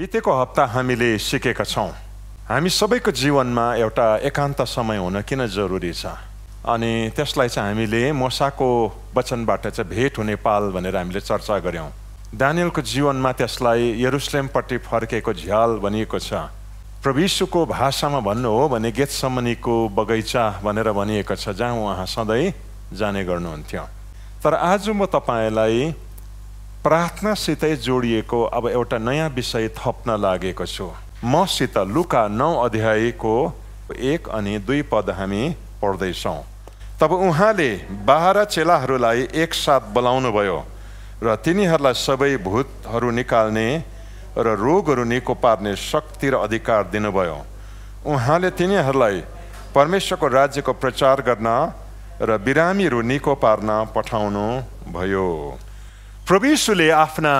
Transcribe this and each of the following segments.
बितेको हप्ता हामीले सिकेका छौँ हामी सबैको जीवनमा एउटा एकान्त समय हुन किन जरुरी छ अनि त्यसलाई चाहिँ हामीले मसाको वचनबाट चाहिँ भेट हुने पाल भनेर हामीले चर्चा गऱ्यौँ दानियलको जीवनमा त्यसलाई यरुसलेमपट्टि फर्केको झ्याल भनिएको छ प्रविशुको भाषामा भन्नु हो भने गेतसम्मनीको बगैँचा भनेर भनिएको छ जहाँ उहाँ सधैँ जाने गर्नुहुन्थ्यो तर आज म तपाईँलाई प्रार्थनासितै जोडिएको अब एउटा नयाँ विषय थप्न लागेको छु मसित लुका नौ अध्यायको एक अनि दुई पद हामी पढ्दैछौँ तब उहाँले बाह्र चेलाहरूलाई एकसाथ बोलाउनुभयो र तिनीहरूलाई सबै भूतहरू निकाल्ने र रोगहरू निको पार्ने शक्ति र अधिकार दिनुभयो उहाँले तिनीहरूलाई परमेश्वरको राज्यको प्रचार गर्न र बिरामीहरू निको पार्न पठाउनु भयो प्रविशुले आफ्ना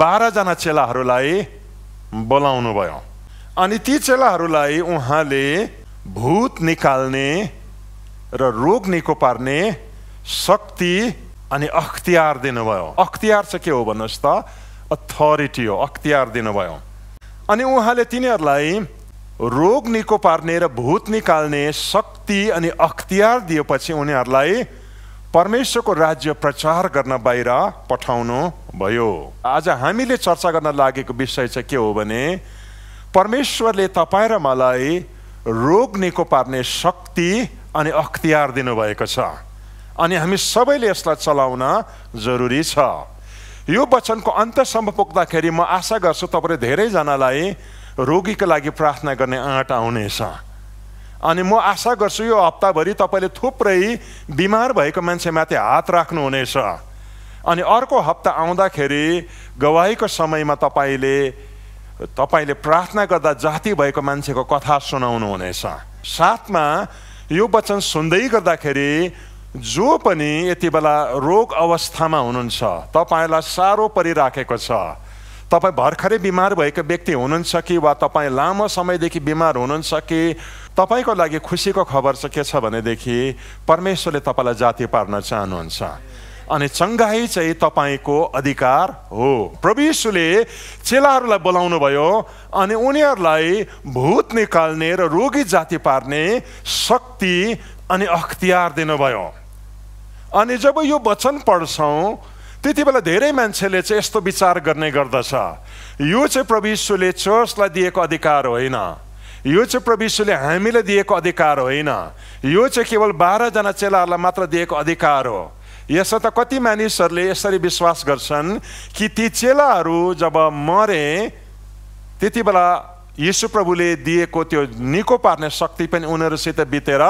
बाह्रजना चेलाहरूलाई बोलाउनु भयो अनि ती चेलाहरूलाई उहाँले भूत निकाल्ने र रोग निको पार्ने शक्ति अनि अख्तियार दिनुभयो अख्तियार चाहिँ के हो भन्नुहोस् त अथोरिटी हो अख्तियार दिनुभयो अनि उहाँले तिनीहरूलाई रोग निको पार्ने र भूत निकाल्ने शक्ति अनि अख्तियार दिएपछि उनीहरूलाई परमेश्वरको राज्य प्रचार गर्न बाहिर पठाउनु भयो आज हामीले चर्चा गर्न लागेको विषय चाहिँ के हो भने परमेश्वरले तपाईँ र मलाई रोग निको पार्ने शक्ति अनि अख्तियार दिनुभएको छ अनि हामी सबैले यसलाई चलाउन जरुरी छ यो वचनको अन्तसम्म पुग्दाखेरि म आशा गर्छु तपाईँले धेरैजनालाई रोगीको लागि प्रार्थना गर्ने आँट आउनेछ अनि म आशा गर्छु यो हप्ताभरि तपाईँले थुप्रै बिमार भएको मान्छेमाथि हात राख्नुहुनेछ अनि अर्को हप्ता आउँदाखेरि गवाहीको समयमा तपाईँले तपाईँले प्रार्थना गर्दा जाति भएको मान्छेको कथा सुनाउनुहुनेछ साथमा यो वचन सुन्दै गर्दाखेरि जो पनि यति बेला रोग अवस्थामा हुनुहुन्छ तपाईँलाई साह्रो परिराखेको छ तपाईँ भर्खरै बिमार भएको व्यक्ति हुनुहुन्छ कि वा तपाईँ लामो समयदेखि बिमार हुनुहुन्छ कि तपाईँको लागि खुसीको खबर चाहिँ के छ भनेदेखि परमेश्वरले तपाईँलाई जाति पार्न चाहनुहुन्छ अनि चङ्गाई चाहिँ तपाईँको अधिकार हो प्रविशुले चेलाहरूलाई बोलाउनु भयो अनि उनीहरूलाई भूत निकाल्ने र रोगी जाति पार्ने शक्ति अनि अख्तियार दिनुभयो अनि जब यो वचन पढ्छौँ त्यति बेला धेरै मान्छेले चाहिँ यस्तो विचार गर्ने गर्दछ यो चाहिँ प्रविशुले चर्चलाई दिएको अधिकार होइन यो चाहिँ प्रविश्वले हामीलाई दिएको अधिकार होइन यो चाहिँ केवल बाह्रजना चेलाहरूलाई मात्र दिएको अधिकार हो यसर्थ कति मानिसहरूले यसरी विश्वास गर्छन् कि ती चेलाहरू जब मरे त्यति बेला यीशु प्रभुले दिएको त्यो निको पार्ने शक्ति पनि उनीहरूसित बितेर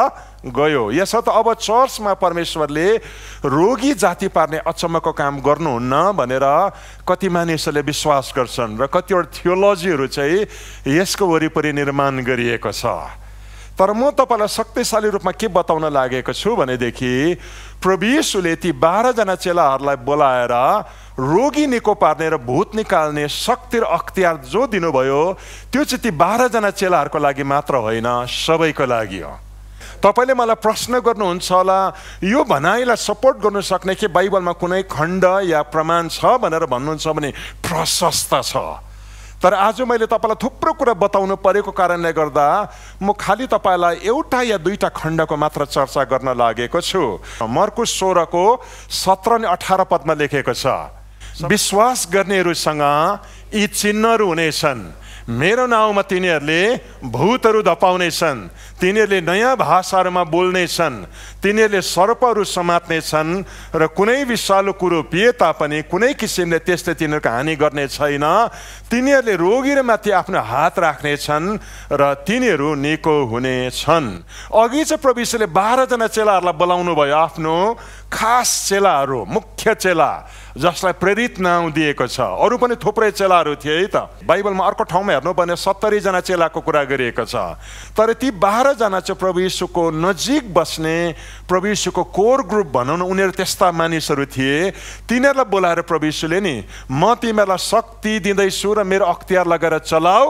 गयो यसर्थ अब चर्चमा परमेश्वरले रोगी जाति पार्ने अचम्मको काम गर्नुहुन्न भनेर कति मानिसहरूले विश्वास गर्छन् र कतिवटा थियोलोजीहरू चाहिँ यसको वरिपरि निर्माण गरिएको छ तर म तपाईँलाई शक्तिशाली रूपमा के बताउन लागेको छु भनेदेखि प्रविशुले ती बाह्रजना चेलाहरूलाई बोलाएर रोगी निको पार्ने र भूत निकाल्ने शक्ति र अख्तियार जो दिनुभयो त्यो चाहिँ ती बाह्रजना चेलाहरूको लागि मात्र होइन सबैको लागि हो तपाईँले मलाई प्रश्न गर्नुहुन्छ होला यो भनाइलाई सपोर्ट गर्नु सक्ने कि बाइबलमा कुनै खण्ड या प्रमाण छ भनेर भन्नुहुन्छ भने प्रशस्त छ तर आज मैले तपाईँलाई थुप्रो कुरा बताउनु परेको कारणले गर्दा म खालि तपाईँलाई एउटा या दुईवटा खण्डको मात्र चर्चा गर्न लागेको छु मर्कु सोह्रको सत्र अनि अठार पदमा लेखेको छ विश्वास गर्नेहरूसँग यी चिन्हहरू हुनेछन् मेरो नाउँमा तिनीहरूले भूतहरू धपाउनेछन् तिनीहरूले नयाँ भाषाहरूमा बोल्नेछन् तिनीहरूले सर्पहरू समात्नेछन् र कुनै विषालु कुरो पिए तापनि कुनै किसिमले त्यसले तिनीहरूको हानि गर्ने छैन तिनीहरूले रोगीहरू माथि आफ्नो हात राख्नेछन् र तिनीहरू निको हुनेछन् अघि चाहिँ प्रविशले बाह्रजना चेलाहरूलाई बोलाउनु भयो आफ्नो खास चेलाहरू मुख्य चेला जसलाई प्रेरित नाउँ दिएको छ अरू पनि थुप्रै चेलाहरू थिए है त बाइबलमा अर्को ठाउँमा हेर्नु भने सत्तरीजना चेलाको कुरा गरिएको छ तर ती बाह्रजना चाहिँ प्रभु यीशुको नजिक बस्ने प्रभु यीशुको कोर ग्रुप भनौँ न उनीहरू त्यस्ता मानिसहरू थिए तिनीहरूलाई बोलाएर प्रभु यीशुले नि म तिमीहरूलाई शक्ति दिँदैछु र मेरो अख्तियार लगाएर चलाऊ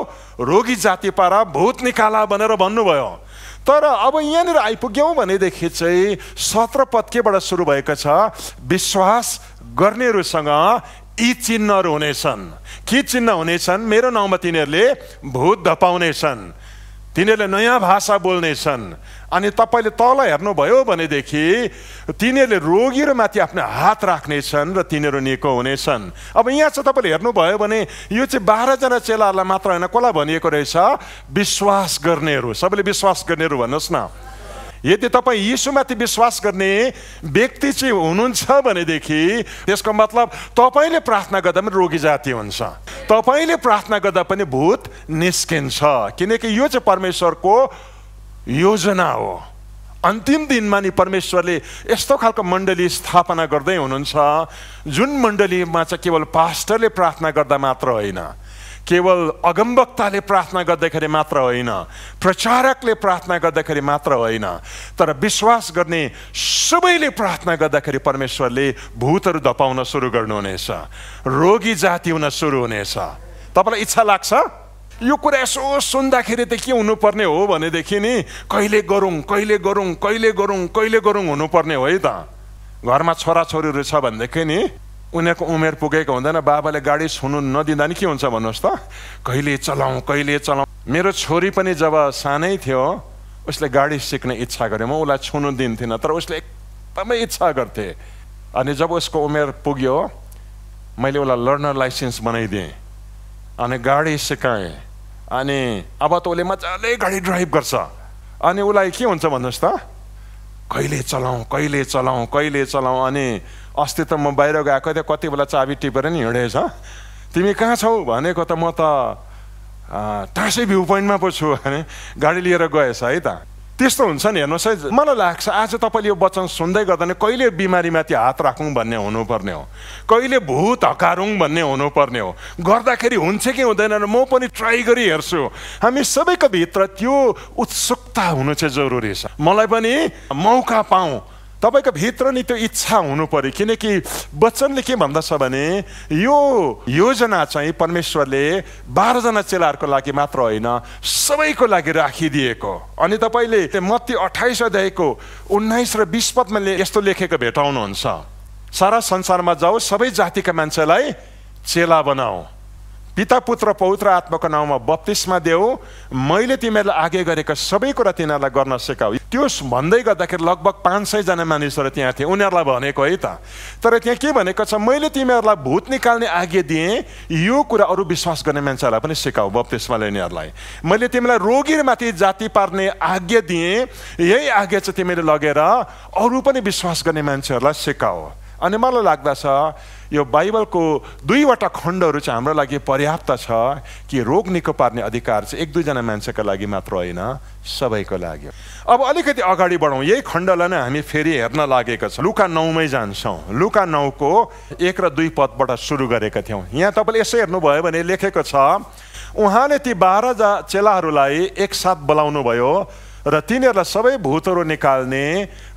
रोगी जाति पारा भूत निकाला भनेर भन्नुभयो तर अब यहाँनिर आइपुग्यौँ भनेदेखि चाहिँ सत्र पत्केबाट सुरु भएको छ विश्वास गर्नेहरूसँग यी चिन्हहरू हुनेछन् के चिन्ह हुनेछन् मेरो नाउँमा तिनीहरूले भूत धपाउनेछन् तिनीहरूले नयाँ भाषा बोल्नेछन् अनि तपाईँले तल हेर्नुभयो भनेदेखि तिनीहरूले रोगीहरू माथि आफ्नो हात राख्नेछन् र तिनीहरू निको हुनेछन् अब यहाँ चाहिँ तपाईँले हेर्नुभयो भने यो चाहिँ बाह्रजना चेलाहरूलाई मात्र होइन कसलाई भनिएको रहेछ विश्वास गर्नेहरू सबैले विश्वास गर्नेहरू भन्नुहोस् न यदि तपाईँ यीशुमाथि विश्वास गर्ने व्यक्ति चाहिँ हुनुहुन्छ भनेदेखि त्यसको मतलब तपाईँले प्रार्थना गर्दा पनि रोगी जाति हुन्छ तपाईँले प्रार्थना गर्दा पनि भूत निस्किन्छ किनकि यो चाहिँ परमेश्वरको योजना हो अन्तिम दिनमा नि परमेश्वरले यस्तो खालको मण्डली स्थापना गर्दै हुनुहुन्छ जुन मण्डलीमा चाहिँ केवल पास्टरले प्रार्थना गर्दा मात्र होइन केवल अगमवक्ताले प्रार्थना गर्दाखेरि मात्र होइन प्रचारकले प्रार्थना गर्दाखेरि मात्र होइन तर विश्वास गर्ने सबैले प्रार्थना गर्दाखेरि परमेश्वरले भूतहरू धपाउन सुरु गर्नुहुनेछ रोगी जाति हुन सुरु हुनेछ तपाईँलाई इच्छा लाग्छ यो कुरा यसो सुन्दाखेरि त के हुनुपर्ने हो भनेदेखि नि कहिले गरौँ कहिले गरौँ कहिले गरौँ कहिले गरौँ हुनुपर्ने हो है त घरमा छोराछोरीहरू छ भनेदेखि नि उनीहरूको उमेर पुगेको हुँदैन बाबाले गाडी सुन्नु नदिँदा नि के हुन्छ भन्नुहोस् त कहिले चलाउँ कहिले चलाउँ मेरो छोरी पनि जब सानै थियो उसले गाडी सिक्ने इच्छा गऱ्यो म उसलाई छुनु दिन्थिनँ तर उसले एकदमै इच्छा गर्थे अनि जब उसको उमेर पुग्यो मैले उसलाई लर्नर लाइसेन्स बनाइदिएँ अनि गाडी सिकाएँ अनि अब त उसले मजाले गाडी ड्राइभ गर्छ अनि उसलाई के हुन्छ भन्नुहोस् त कहिले चलाउँ कहिले चलाउँ कहिले चलाउँ अनि अस्ति त म बाहिर गएको थिएँ कति बेला चाबी टिपेर नि हिँडेछ तिमी कहाँ छौ भनेको त म त टाँसै भ्यू पोइन्टमा पो छु भने गाडी लिएर गएछ है त त्यस्तो हुन्छ नि हेर्नुहोस् है मलाई लाग्छ आज तपाईँले यो वचन सुन्दै गर्दा नै कहिले बिमारीमाथि हात राखौँ भन्ने हुनुपर्ने हो कहिले भूत हकारौँ भन्ने हुनुपर्ने हो गर्दाखेरि हुन्छ कि हुँदैन र म पनि ट्राई गरी हेर्छु हामी सबैको भित्र त्यो उत्सुकता हुनु चाहिँ जरुरी छ मलाई पनि मौका पाऊँ तपाईँको भित्र नि त्यो इच्छा हुनु पऱ्यो किनकि बच्चनले के भन्दछ भने यो योजना चाहिँ परमेश्वरले बाह्रजना चेलाहरूको लागि मात्र होइन सबैको लागि राखिदिएको अनि तपाईँले मत्ती अठाइस अध्यायको उन्नाइस र बिस पदमा यस्तो लेखेको भेटाउनुहुन्छ सारा संसारमा जाऊ सबै जातिका मान्छेलाई चेला बनाऊ पिता पुत्र पौत्र आत्माको नाउँमा बत्तिसमा देऊ मैले तिमीहरूलाई आगे गरेको सबै कुरा तिनीहरूलाई गर्न सिकाऊ त्यो भन्दै गर्दाखेरि लगभग पाँच सयजना मानिसहरू त्यहाँ थिए उनीहरूलाई भनेको है त तर त्यहाँ के भनेको छ मैले तिमीहरूलाई भूत निकाल्ने आज्ञा दिएँ यो कुरा अरू विश्वास गर्ने मान्छेहरूलाई पनि सिकाऊ बप्तिस्मा लिनेहरूलाई मैले तिमीलाई रोगीमाथि जाति पार्ने आज्ञा दिएँ यही आज्ञा चाहिँ तिमीले लगेर अरू पनि विश्वास गर्ने मान्छेहरूलाई सिकाऊ अनि मलाई लाग्दछ यो बाइबलको दुईवटा खण्डहरू चाहिँ हाम्रो लागि पर्याप्त छ कि रोग निको पार्ने अधिकार चाहिँ एक दुईजना मान्छेका लागि मात्र होइन सबैको लागि अब अलिकति अगाडि बढौँ यही खण्डलाई नै हामी फेरि हेर्न लागेको छ लुका नौमै जान्छौँ लुका नौको एक र दुई पदबाट सुरु गरेका थियौँ यहाँ तपाईँले यसो हेर्नुभयो भने लेखेको छ उहाँले ती बाह्रजा चेलाहरूलाई एकसाथ बोलाउनु भयो र तिनीहरूलाई सबै भूतहरू निकाल्ने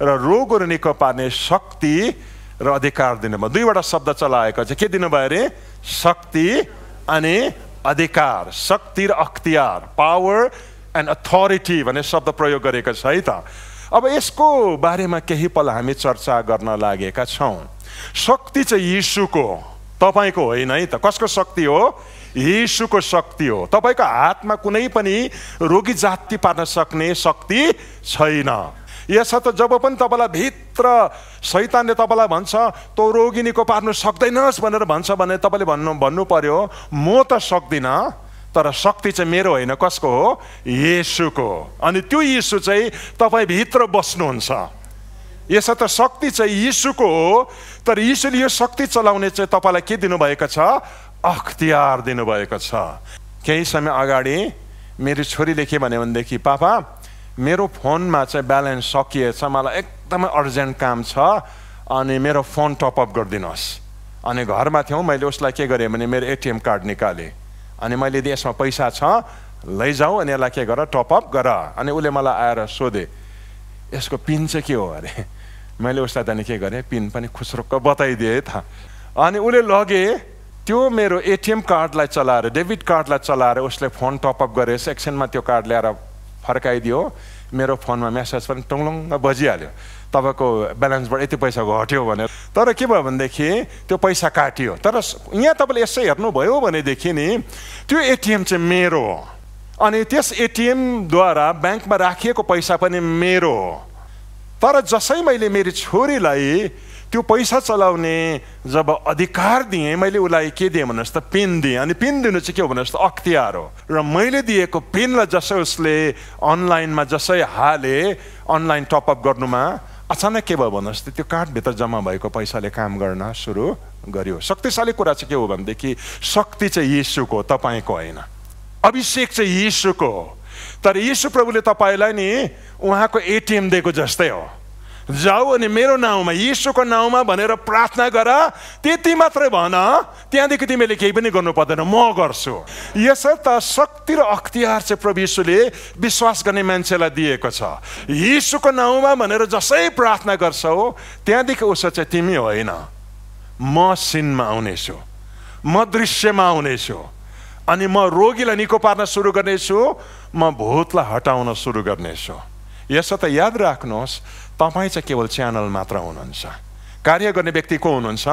र रोगहरू निको पार्ने शक्ति र अधिकार दिनुभयो दुईवटा शब्द चलाएको चाहिँ के दिनुभयो अरे शक्ति अनि अधिकार शक्ति र अख्तियार पावर एन्ड अथोरिटी भन्ने शब्द प्रयोग गरेको छ है त अब यसको बारेमा केही पल हामी चर्चा गर्न लागेका छौँ शक्ति चाहिँ यीशुको तपाईँको होइन है त कसको शक्ति हो यीशुको शक्ति हो तपाईँको हातमा कुनै पनि रोगी जाति पार्न सक्ने शक्ति छैन यसर्थ जब पनि तपाईँलाई भित्र सैतानले तपाईँलाई भन्छ तँ रोगिनीको पार्नु सक्दैनस् भनेर भन्छ भने तपाईँले भन्नु भन्नु पर्यो म त सक्दिनँ तर शक्ति चाहिँ मेरो होइन कसको हो येसुको अनि त्यो यीशु चाहिँ तपाईँभित्र बस्नुहुन्छ यसर्थ शक्ति चाहिँ यीशुको हो तर यीशुले यो शक्ति चलाउने चाहिँ तपाईँलाई के दिनुभएको छ अख्तियार दिनुभएको छ केही समय अगाडि मेरो छोरीले के भन्यो भनेदेखि पापा मेरो फोनमा चाहिँ ब्यालेन्स सकिएछ मलाई एकदमै अर्जेन्ट काम छ अनि मेरो फोन टपअप गरिदिनुहोस् अनि घरमा थियौँ मैले उसलाई के गरेँ भने मेरो एटिएम कार्ड निकालेँ अनि मैले यदि यसमा पैसा छ लैजाऊ अनि यसलाई के गर टपअप गर अनि उसले मलाई आएर सोधेँ यसको पिन चाहिँ के हो अरे मैले उसलाई त्यहाँदेखि के गरेँ पिन पनि खुसरोक्क बताइदिएँ त अनि उसले लगेँ त्यो मेरो एटिएम कार्डलाई चलाएर डेबिट कार्डलाई चलाएर उसले फोन टपअप गरेछ एकछिनमा त्यो कार्ड ल्याएर फर्काइदियो मेरो फोनमा म्यासेज पनि टुङ्लुङ्ग बजिहाल्यो तपाईँको ब्यालेन्सबाट यति पैसा घट्यो भनेर तर के भयो भनेदेखि त्यो पैसा काटियो तर यहाँ तपाईँले यसै हेर्नुभयो भनेदेखि नि त्यो एटिएम चाहिँ मेरो हो अनि त्यस एटिएमद्वारा ब्याङ्कमा राखिएको पैसा पनि मेरो हो तर जसै मैले मेरो छोरीलाई त्यो पैसा चलाउने जब अधिकार दिएँ मैले उसलाई के दिएँ भन्नुहोस् त पेन दिएँ अनि पिन दिनु चाहिँ के हो भन्नुहोस् त अख्तियार हो र मैले दिएको पेनलाई जसै उसले अनलाइनमा जसै हाले अनलाइन टपअप गर्नुमा अचानक के भयो भन्नुहोस् त त्यो कार्डभित्र जम्मा भएको पैसाले काम गर्न सुरु गर्यो शक्तिशाली कुरा चाहिँ के हो भनेदेखि शक्ति चाहिँ यीशुको तपाईँको होइन अभिषेक चाहिँ यीशुको हो तर यीशु प्रभुले तपाईँलाई नि उहाँको एटिएम दिएको जस्तै हो जाऊ अनि मेरो नाउँमा यीशुको नाउँमा भनेर प्रार्थना गर त्यति मात्रै भन त्यहाँदेखि तिमीले केही पनि गर्नु पर्दैन म गर्छु यसर्थ शक्ति र अख्तियार चाहिँ प्रभु यीशुले विश्वास गर्ने मान्छेलाई दिएको छ यीशुको नाउँमा भनेर जसै प्रार्थना गर्छौ त्यहाँदेखि उसो चाहिँ तिमी होइन म सिनमा आउनेछु म दृश्यमा आउनेछु अनि म रोगीलाई निको पार्न सुरु गर्नेछु म भूतलाई हटाउन सुरु गर्नेछु यसर्थ याद राख्नुहोस् तपाईँ चाहिँ केवल च्यानल मात्र हुनुहुन्छ कार्य गर्ने व्यक्ति को हुनुहुन्छ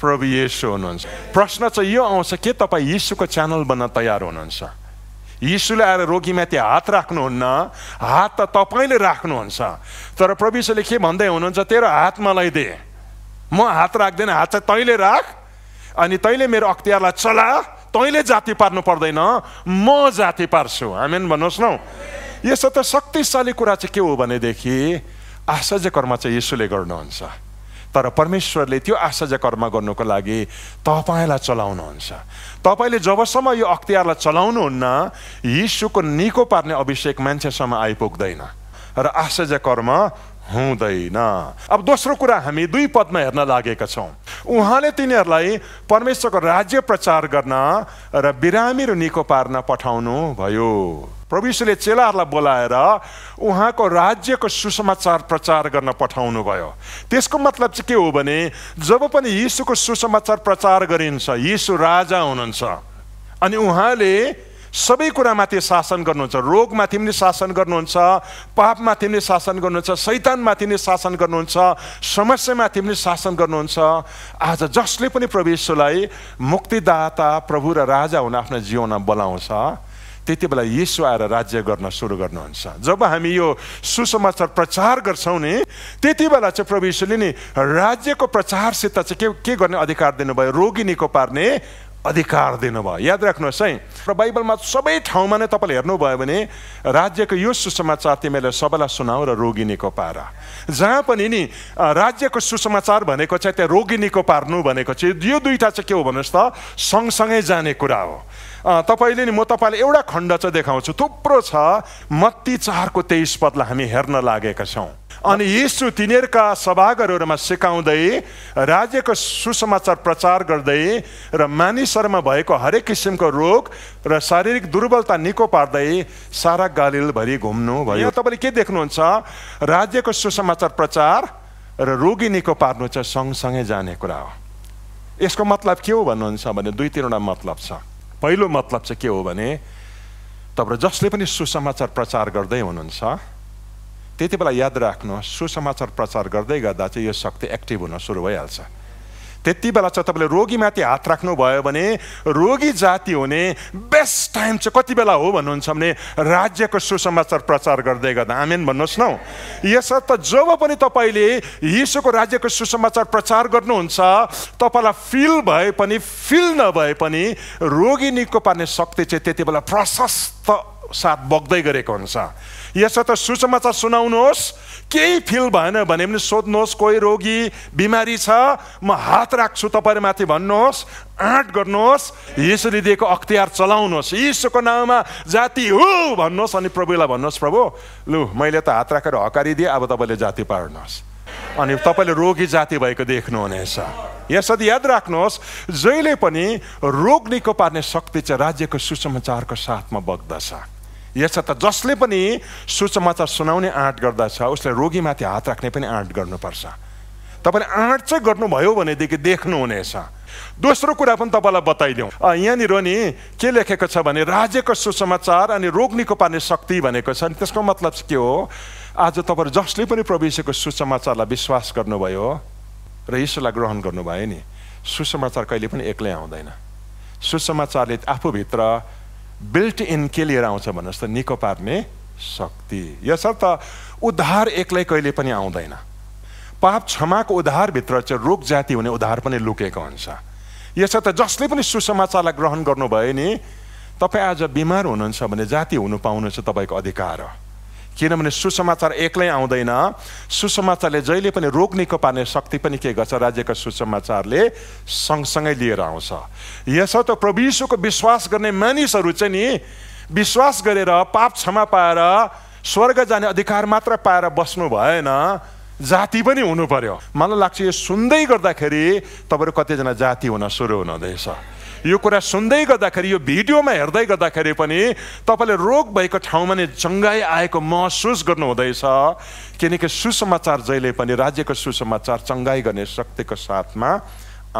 प्रभु यीशु हुनुहुन्छ प्रश्न चाहिँ यो आउँछ के तपाईँ यीशुको च्यानल बन्न तयार हुनुहुन्छ यीशुले आएर रोगीमाथि हात राख्नुहुन्न हात त तपाईँले राख्नुहुन्छ तर प्रभु के भन्दै हुनुहुन्छ तेरो हात मलाई दे म हात राख्दैन हात चाहिँ तैँले राख अनि तैँले मेरो अख्तियारलाई चला तैँले जाति पार्नु पर्दैन म जाति पार्छु हामी भन्नुहोस् न यसो त शक्तिशाली कुरा चाहिँ के हो भनेदेखि आश्चर्य कर्म चाहिँ यसोले गर्नुहुन्छ तर परमेश्वरले त्यो आश्चर्य कर्म गर्नुको लागि तपाईँलाई चलाउनुहुन्छ तपाईँले जबसम्म यो अख्तियारलाई चलाउनुहुन्न यीशुको निको पार्ने अभिषेक मान्छेसम्म आइपुग्दैन र आश्चर्य कर्म हुँदैन अब दोस्रो कुरा हामी दुई पदमा हेर्न लागेका छौँ उहाँले तिनीहरूलाई परमेश्वरको राज्य प्रचार गर्न र बिरामीहरू निको पार्न पठाउनु भयो प्रविशुले चेलाहरूलाई बोलाएर उहाँको राज्यको सुसमाचार प्रचार गर्न पठाउनु भयो त्यसको मतलब चाहिँ के हो भने जब पनि यीशुको सुसमाचार प्रचार गरिन्छ यीशु राजा हुनुहुन्छ अनि उहाँले सबै कुरामाथि शासन गर्नुहुन्छ रोगमाथि पनि शासन गर्नुहुन्छ पापमाथि पनि शासन गर्नुहुन्छ शैतानमाथि पनि शासन गर्नुहुन्छ समस्यामाथि पनि शासन गर्नुहुन्छ आज जसले पनि प्रविश्वलाई मुक्तिदाता प्रभु र राजा हुन आफ्नो जीवनमा बोलाउँछ त्यति बेला यीशु आएर राज्य गर्न सुरु गर्नुहुन्छ जब हामी यो सुसमाचार प्रचार गर्छौँ नि त्यति बेला चाहिँ प्रभु यीशुले नि राज्यको प्रचारसित चाहिँ के के गर्ने अधिकार दिनुभयो रोगी निको पार्ने अधिकार दिनुभयो याद राख्नुहोस् है र बाइबलमा सबै ठाउँमा नै तपाईँले हेर्नुभयो भने राज्यको यो सुसमाचार तिमीले सबैलाई सुनाऊ र रोगिनीको पार जहाँ पनि नि राज्यको सुसमाचार भनेको चाहिँ त्यहाँ रोगिनीको पार्नु भनेको चाहिँ यो दुईवटा चाहिँ के हो भन्नुहोस् त सँगसँगै जाने कुरा हो तपाईँले नि म तपाईँलाई एउटा खण्ड चाहिँ देखाउँछु थुप्रो छ मत्ती चारको तेइस पदलाई हामी हेर्न लागेका छौँ अनि यीशु तिनीहरूका सभागरहरूमा सिकाउँदै राज्यको सुसमाचार प्रचार गर्दै र मानिसहरूमा भएको हरेक किसिमको रोग र शारीरिक दुर्बलता निको पार्दै सारा गालिलभरि घुम्नु भयो तपाईँले के देख्नुहुन्छ राज्यको सुसमाचार प्रचार र रोगी निको पार्नु चाहिँ सँगसँगै जाने कुरा हो यसको मतलब के हो भन्नुहुन्छ भने दुई तिनवटा मतलब छ पहिलो मतलब चाहिँ के हो भने तपाईँ जसले पनि सुसमाचार प्रचार गर्दै हुनुहुन्छ त्यति बेला याद राख्नु सुसमाचार प्रचार गर्दै गर्दा चाहिँ यो शक्ति एक्टिभ हुन सुरु भइहाल्छ त्यति बेला चाहिँ तपाईँले रोगीमाथि हात राख्नुभयो भने रोगी जाति हुने बेस्ट टाइम चाहिँ कति बेला हो भन्नुहुन्छ भने राज्यको सुसमाचार प्रचार गर्दै गर्दा आमेन भन्नुहोस् न यसर्थ जब पनि तपाईँले यीशुको राज्यको सुसमाचार प्रचार गर्नुहुन्छ तपाईँलाई फिल भए पनि फिल नभए पनि रोगी निको पार्ने शक्ति चाहिँ त्यति बेला प्रशस्त साथ बग्दै गरेको हुन्छ यसर्थ सुसमाचार सुनाउनुहोस् केही फिल भएन भने पनि सोध्नुहोस् कोही रोगी बिमारी छ म हात राख्छु तपाईँ माथि भन्नुहोस् आँट गर्नुहोस् यसरी दिएको अख्तियार चलाउनुहोस् यीशुको नाममा जाति हो भन्नुहोस् अनि प्रभुलाई भन्नुहोस् प्रभु लु मैले त हात राखेर हकारिदिएँ अब तपाईँले जाति पार्नुहोस् अनि तपाईँले रोगी जाति भएको देख्नुहुनेछ यसरी याद राख्नुहोस् जहिले पनि रोग निको पार्ने शक्ति चाहिँ राज्यको सुसमाचारको साथमा बग्दछ यसर्थ जसले पनि सुसमाचार सुनाउने आँट गर्दछ उसले रोगीमाथि हात राख्ने पनि आँट गर्नुपर्छ तपाईँले आँट चाहिँ गर्नुभयो भनेदेखि देख्नुहुनेछ दोस्रो कुरा पनि तपाईँलाई बताइदिउँ यहाँनिर नि के लेखेको छ भने राज्यको सुसमाचार अनि रोग निको पार्ने शक्ति भनेको छ अनि त्यसको मतलब के हो आज तपाईँहरू जसले पनि प्रवेशको सुसमाचारलाई विश्वास गर्नुभयो र यीशुलाई ग्रहण गर्नुभयो नि सुसमाचार कहिले पनि एक्लै आउँदैन सुसमाचारले आफूभित्र बिल्ट इन के लिएर आउँछ भन्नुहोस् त निको पार्ने शक्ति यसर्थ उद्धार एक्लै कहिले पनि आउँदैन पाप क्षमाको उद्धारभित्र चाहिँ रोग जाति हुने उद्धार पनि लुकेको हुन्छ यसर्थ जसले पनि सुसमाचारलाई ग्रहण गर्नुभयो नि तपाईँ आज बिमार हुनुहुन्छ भने जाति हुनु पाउनु चाहिँ तपाईँको अधिकार हो किनभने सुसमाचार एक्लै आउँदैन सुसमाचारले जहिले पनि रोग निको पार्ने शक्ति पनि के गर्छ राज्यका सुसमाचारले सँगसँगै लिएर आउँछ यसर्थ त विश्वास गर्ने मानिसहरू चाहिँ नि विश्वास गरेर पाप क्षमा पाएर स्वर्ग जाने अधिकार मात्र पाएर बस्नु भएन जाति पनि हुनु पर्यो मलाई लाग्छ यो सुन्दै गर्दाखेरि तपाईँहरू कतिजना जाति हुन सुरु हुनुहुँदैछ यो कुरा सुन्दै गर्दाखेरि यो भिडियोमा हेर्दै गर्दाखेरि पनि तपाईँले रोग भएको ठाउँमा नै जङ्गाई आएको महसुस गर्नु हुँदैछ किनकि सुसमाचार जहिले पनि राज्यको सुसमाचार चङ्गाइ गर्ने शक्तिको साथमा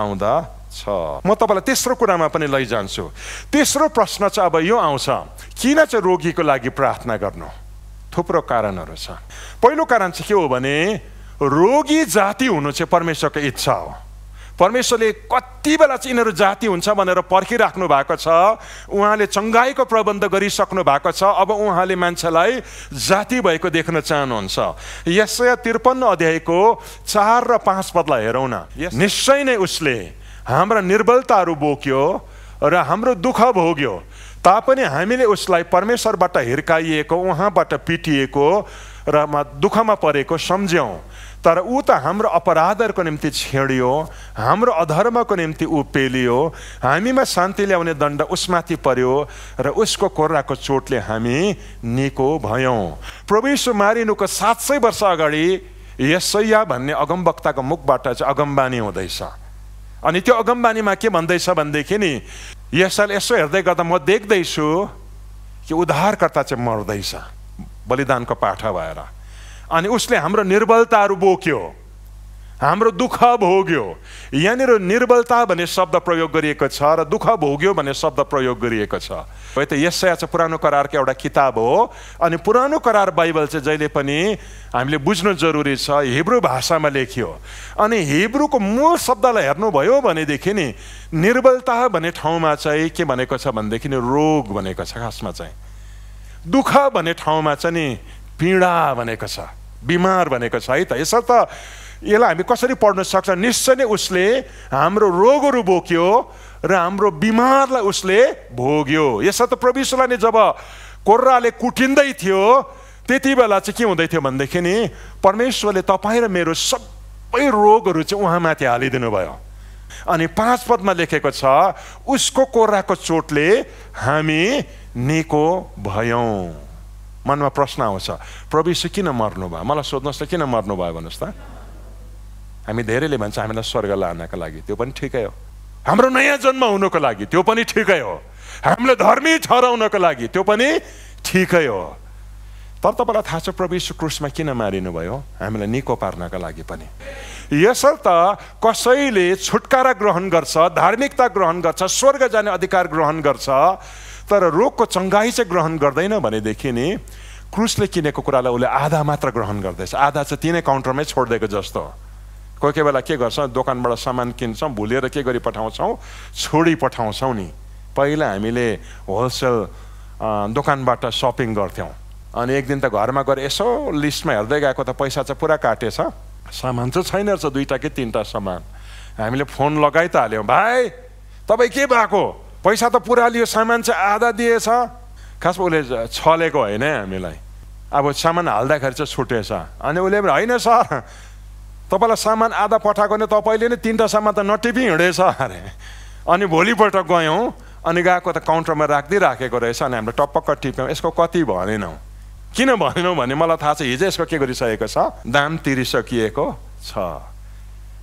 आउँदा छ म तपाईँलाई तेस्रो कुरामा पनि लैजान्छु तेस्रो प्रश्न चाहिँ अब यो आउँछ किन चाहिँ रोगीको लागि प्रार्थना गर्नु थुप्रो कारणहरू छ पहिलो कारण चाहिँ के हो भने रोगी जाति हुनु चाहिँ परमेश्वरको इच्छा हो परमेश्वरले कति बेला चाहिँ यिनीहरू जाति हुन्छ भनेर पर्खिराख्नु भएको छ उहाँले चङ्गाईको प्रबन्ध गरिसक्नु भएको छ अब उहाँले मान्छेलाई जाति भएको देख्न चाहनुहुन्छ यस त्रिपन्न अध्यायको चार र पाँच पदलाई हेरौँ न निश्चय नै उसले हाम्रा निर्बलताहरू बोक्यो र हाम्रो दुःख भोग्यो तापनि हामीले उसलाई परमेश्वरबाट हिर्काइएको उहाँबाट पिटिएको र दुःखमा परेको सम्झ्यौँ तर ऊ त हाम्रो अपराधहरूको निम्ति छेडियो हाम्रो अधर्मको निम्ति ऊ पेलियो हामीमा शान्ति ल्याउने दण्ड उसमाथि पर्यो र उसको कोराको चोटले हामी निको भयौँ प्रवेश मारिनुको सात सय वर्ष अगाडि यसैया भन्ने अगमवक्ताको मुखबाट चाहिँ अगमबानी हुँदैछ अनि त्यो अगमबानीमा के भन्दैछ भनेदेखि नि यसैले यसो हेर्दै गर्दा म देख्दैछु कि उद्धारकर्ता चाहिँ मर्दैछ बलिदानको पाठ भएर अनि उसले हाम्रो निर्बलताहरू बोक्यो हाम्रो दुःख भोग्यो यहाँनिर निर्बलता भन्ने शब्द प्रयोग गरिएको छ र दुःख भोग्यो भन्ने शब्द प्रयोग गरिएको छ है त यस चाहिँ पुरानो करारको एउटा किताब हो अनि पुरानो करार बाइबल चाहिँ जहिले पनि हामीले बुझ्नु जरुरी छ हिब्रू भाषामा लेखियो अनि हिब्रूको मूल शब्दलाई हेर्नुभयो भनेदेखि नि निर्बलता भन्ने ठाउँमा चाहिँ के भनेको छ भनेदेखि रोग भनेको छ खासमा चाहिँ दुःख भन्ने ठाउँमा चाहिँ नि पीडा भनेको छ बिमार भनेको छ है त यसर्थ यसलाई हामी कसरी पढ्न सक्छ निश्चय नै उसले हाम्रो रोगहरू बोक्यो र हाम्रो बिमारलाई उसले भोग्यो यसर्थ प्रविश्वलाई नै जब कोर्राले कुटिँदै थियो त्यति बेला चाहिँ के हुँदै थियो भनेदेखि नि परमेश्वरले तपाईँ र मेरो सबै रोगहरू चाहिँ उहाँमाथि हालिदिनु भयो अनि पाँच पदमा लेखेको छ उसको कोर्राको चोटले हामी निको भयौँ मनमा प्रश्न आउँछ प्रविशु किन मर्नु भयो मलाई सोध्नुहोस् त किन मर्नु भयो भन्नुहोस् त हामी धेरैले भन्छ हामीलाई स्वर्ग लानको लागि त्यो पनि ठिकै हो हाम्रो नयाँ जन्म हुनुको लागि त्यो पनि ठिकै हो हामीलाई धर्मी ठहराउनको लागि त्यो पनि ठिकै हो तर तपाईँलाई थाहा छ प्रविशु क्रुसमा किन मारिनुभयो हामीलाई निको पार्नका लागि पनि यसर्थ कसैले छुटकारा ग्रहण गर्छ धार्मिकता ग्रहण गर्छ स्वर्ग जाने अधिकार ग्रहण गर्छ तर रोगको चङ्गाई चाहिँ ग्रहण गर्दैन भनेदेखि नि क्रुसले किनेको कुरालाई उसले आधा मात्र ग्रहण गर्दैछ आधा चाहिँ तिनै काउन्टरमै छोडिदिएको जस्तो कोही कोही बेला के गर्छौँ दोकानबाट सामान किन्छौँ भुलेर के गरी पठाउँछौँ छोडी पठाउँछौँ नि पहिला हामीले होलसेल दोकानबाट सपिङ गर्थ्यौँ अनि एक दिन त घरमा गएर यसो लिस्टमा हेर्दै गएको त पैसा चाहिँ पुरा काटेछ सामान चाहिँ छैन रहेछ दुईवटा कि तिनवटा सामान हामीले फोन लगाइ त हाल्यौँ भाइ तपाईँ के भएको पैसा त पुरा लियो सामान चाहिँ आधा दिएछ खासमा उसले छलेको होइन हामीलाई अब सामान हाल्दाखेरि चाहिँ छुटेछ अनि उसले पनि होइन सर तपाईँलाई सामान आधा पठाएको भने तपाईँले नै तिनवटा सामान त नटिपी हिँडेछ अरे अनि भोलिपल्ट गयौँ अनि गएको त काउन्टरमा राखिदिइराखेको राखेको रहेछ अनि हामीले टपक्क टिप्यौँ यसको कति भनेनौँ किन भनेनौँ भने मलाई थाहा छ हिजो यसको के गरिसकेको छ दाम तिरिसकिएको छ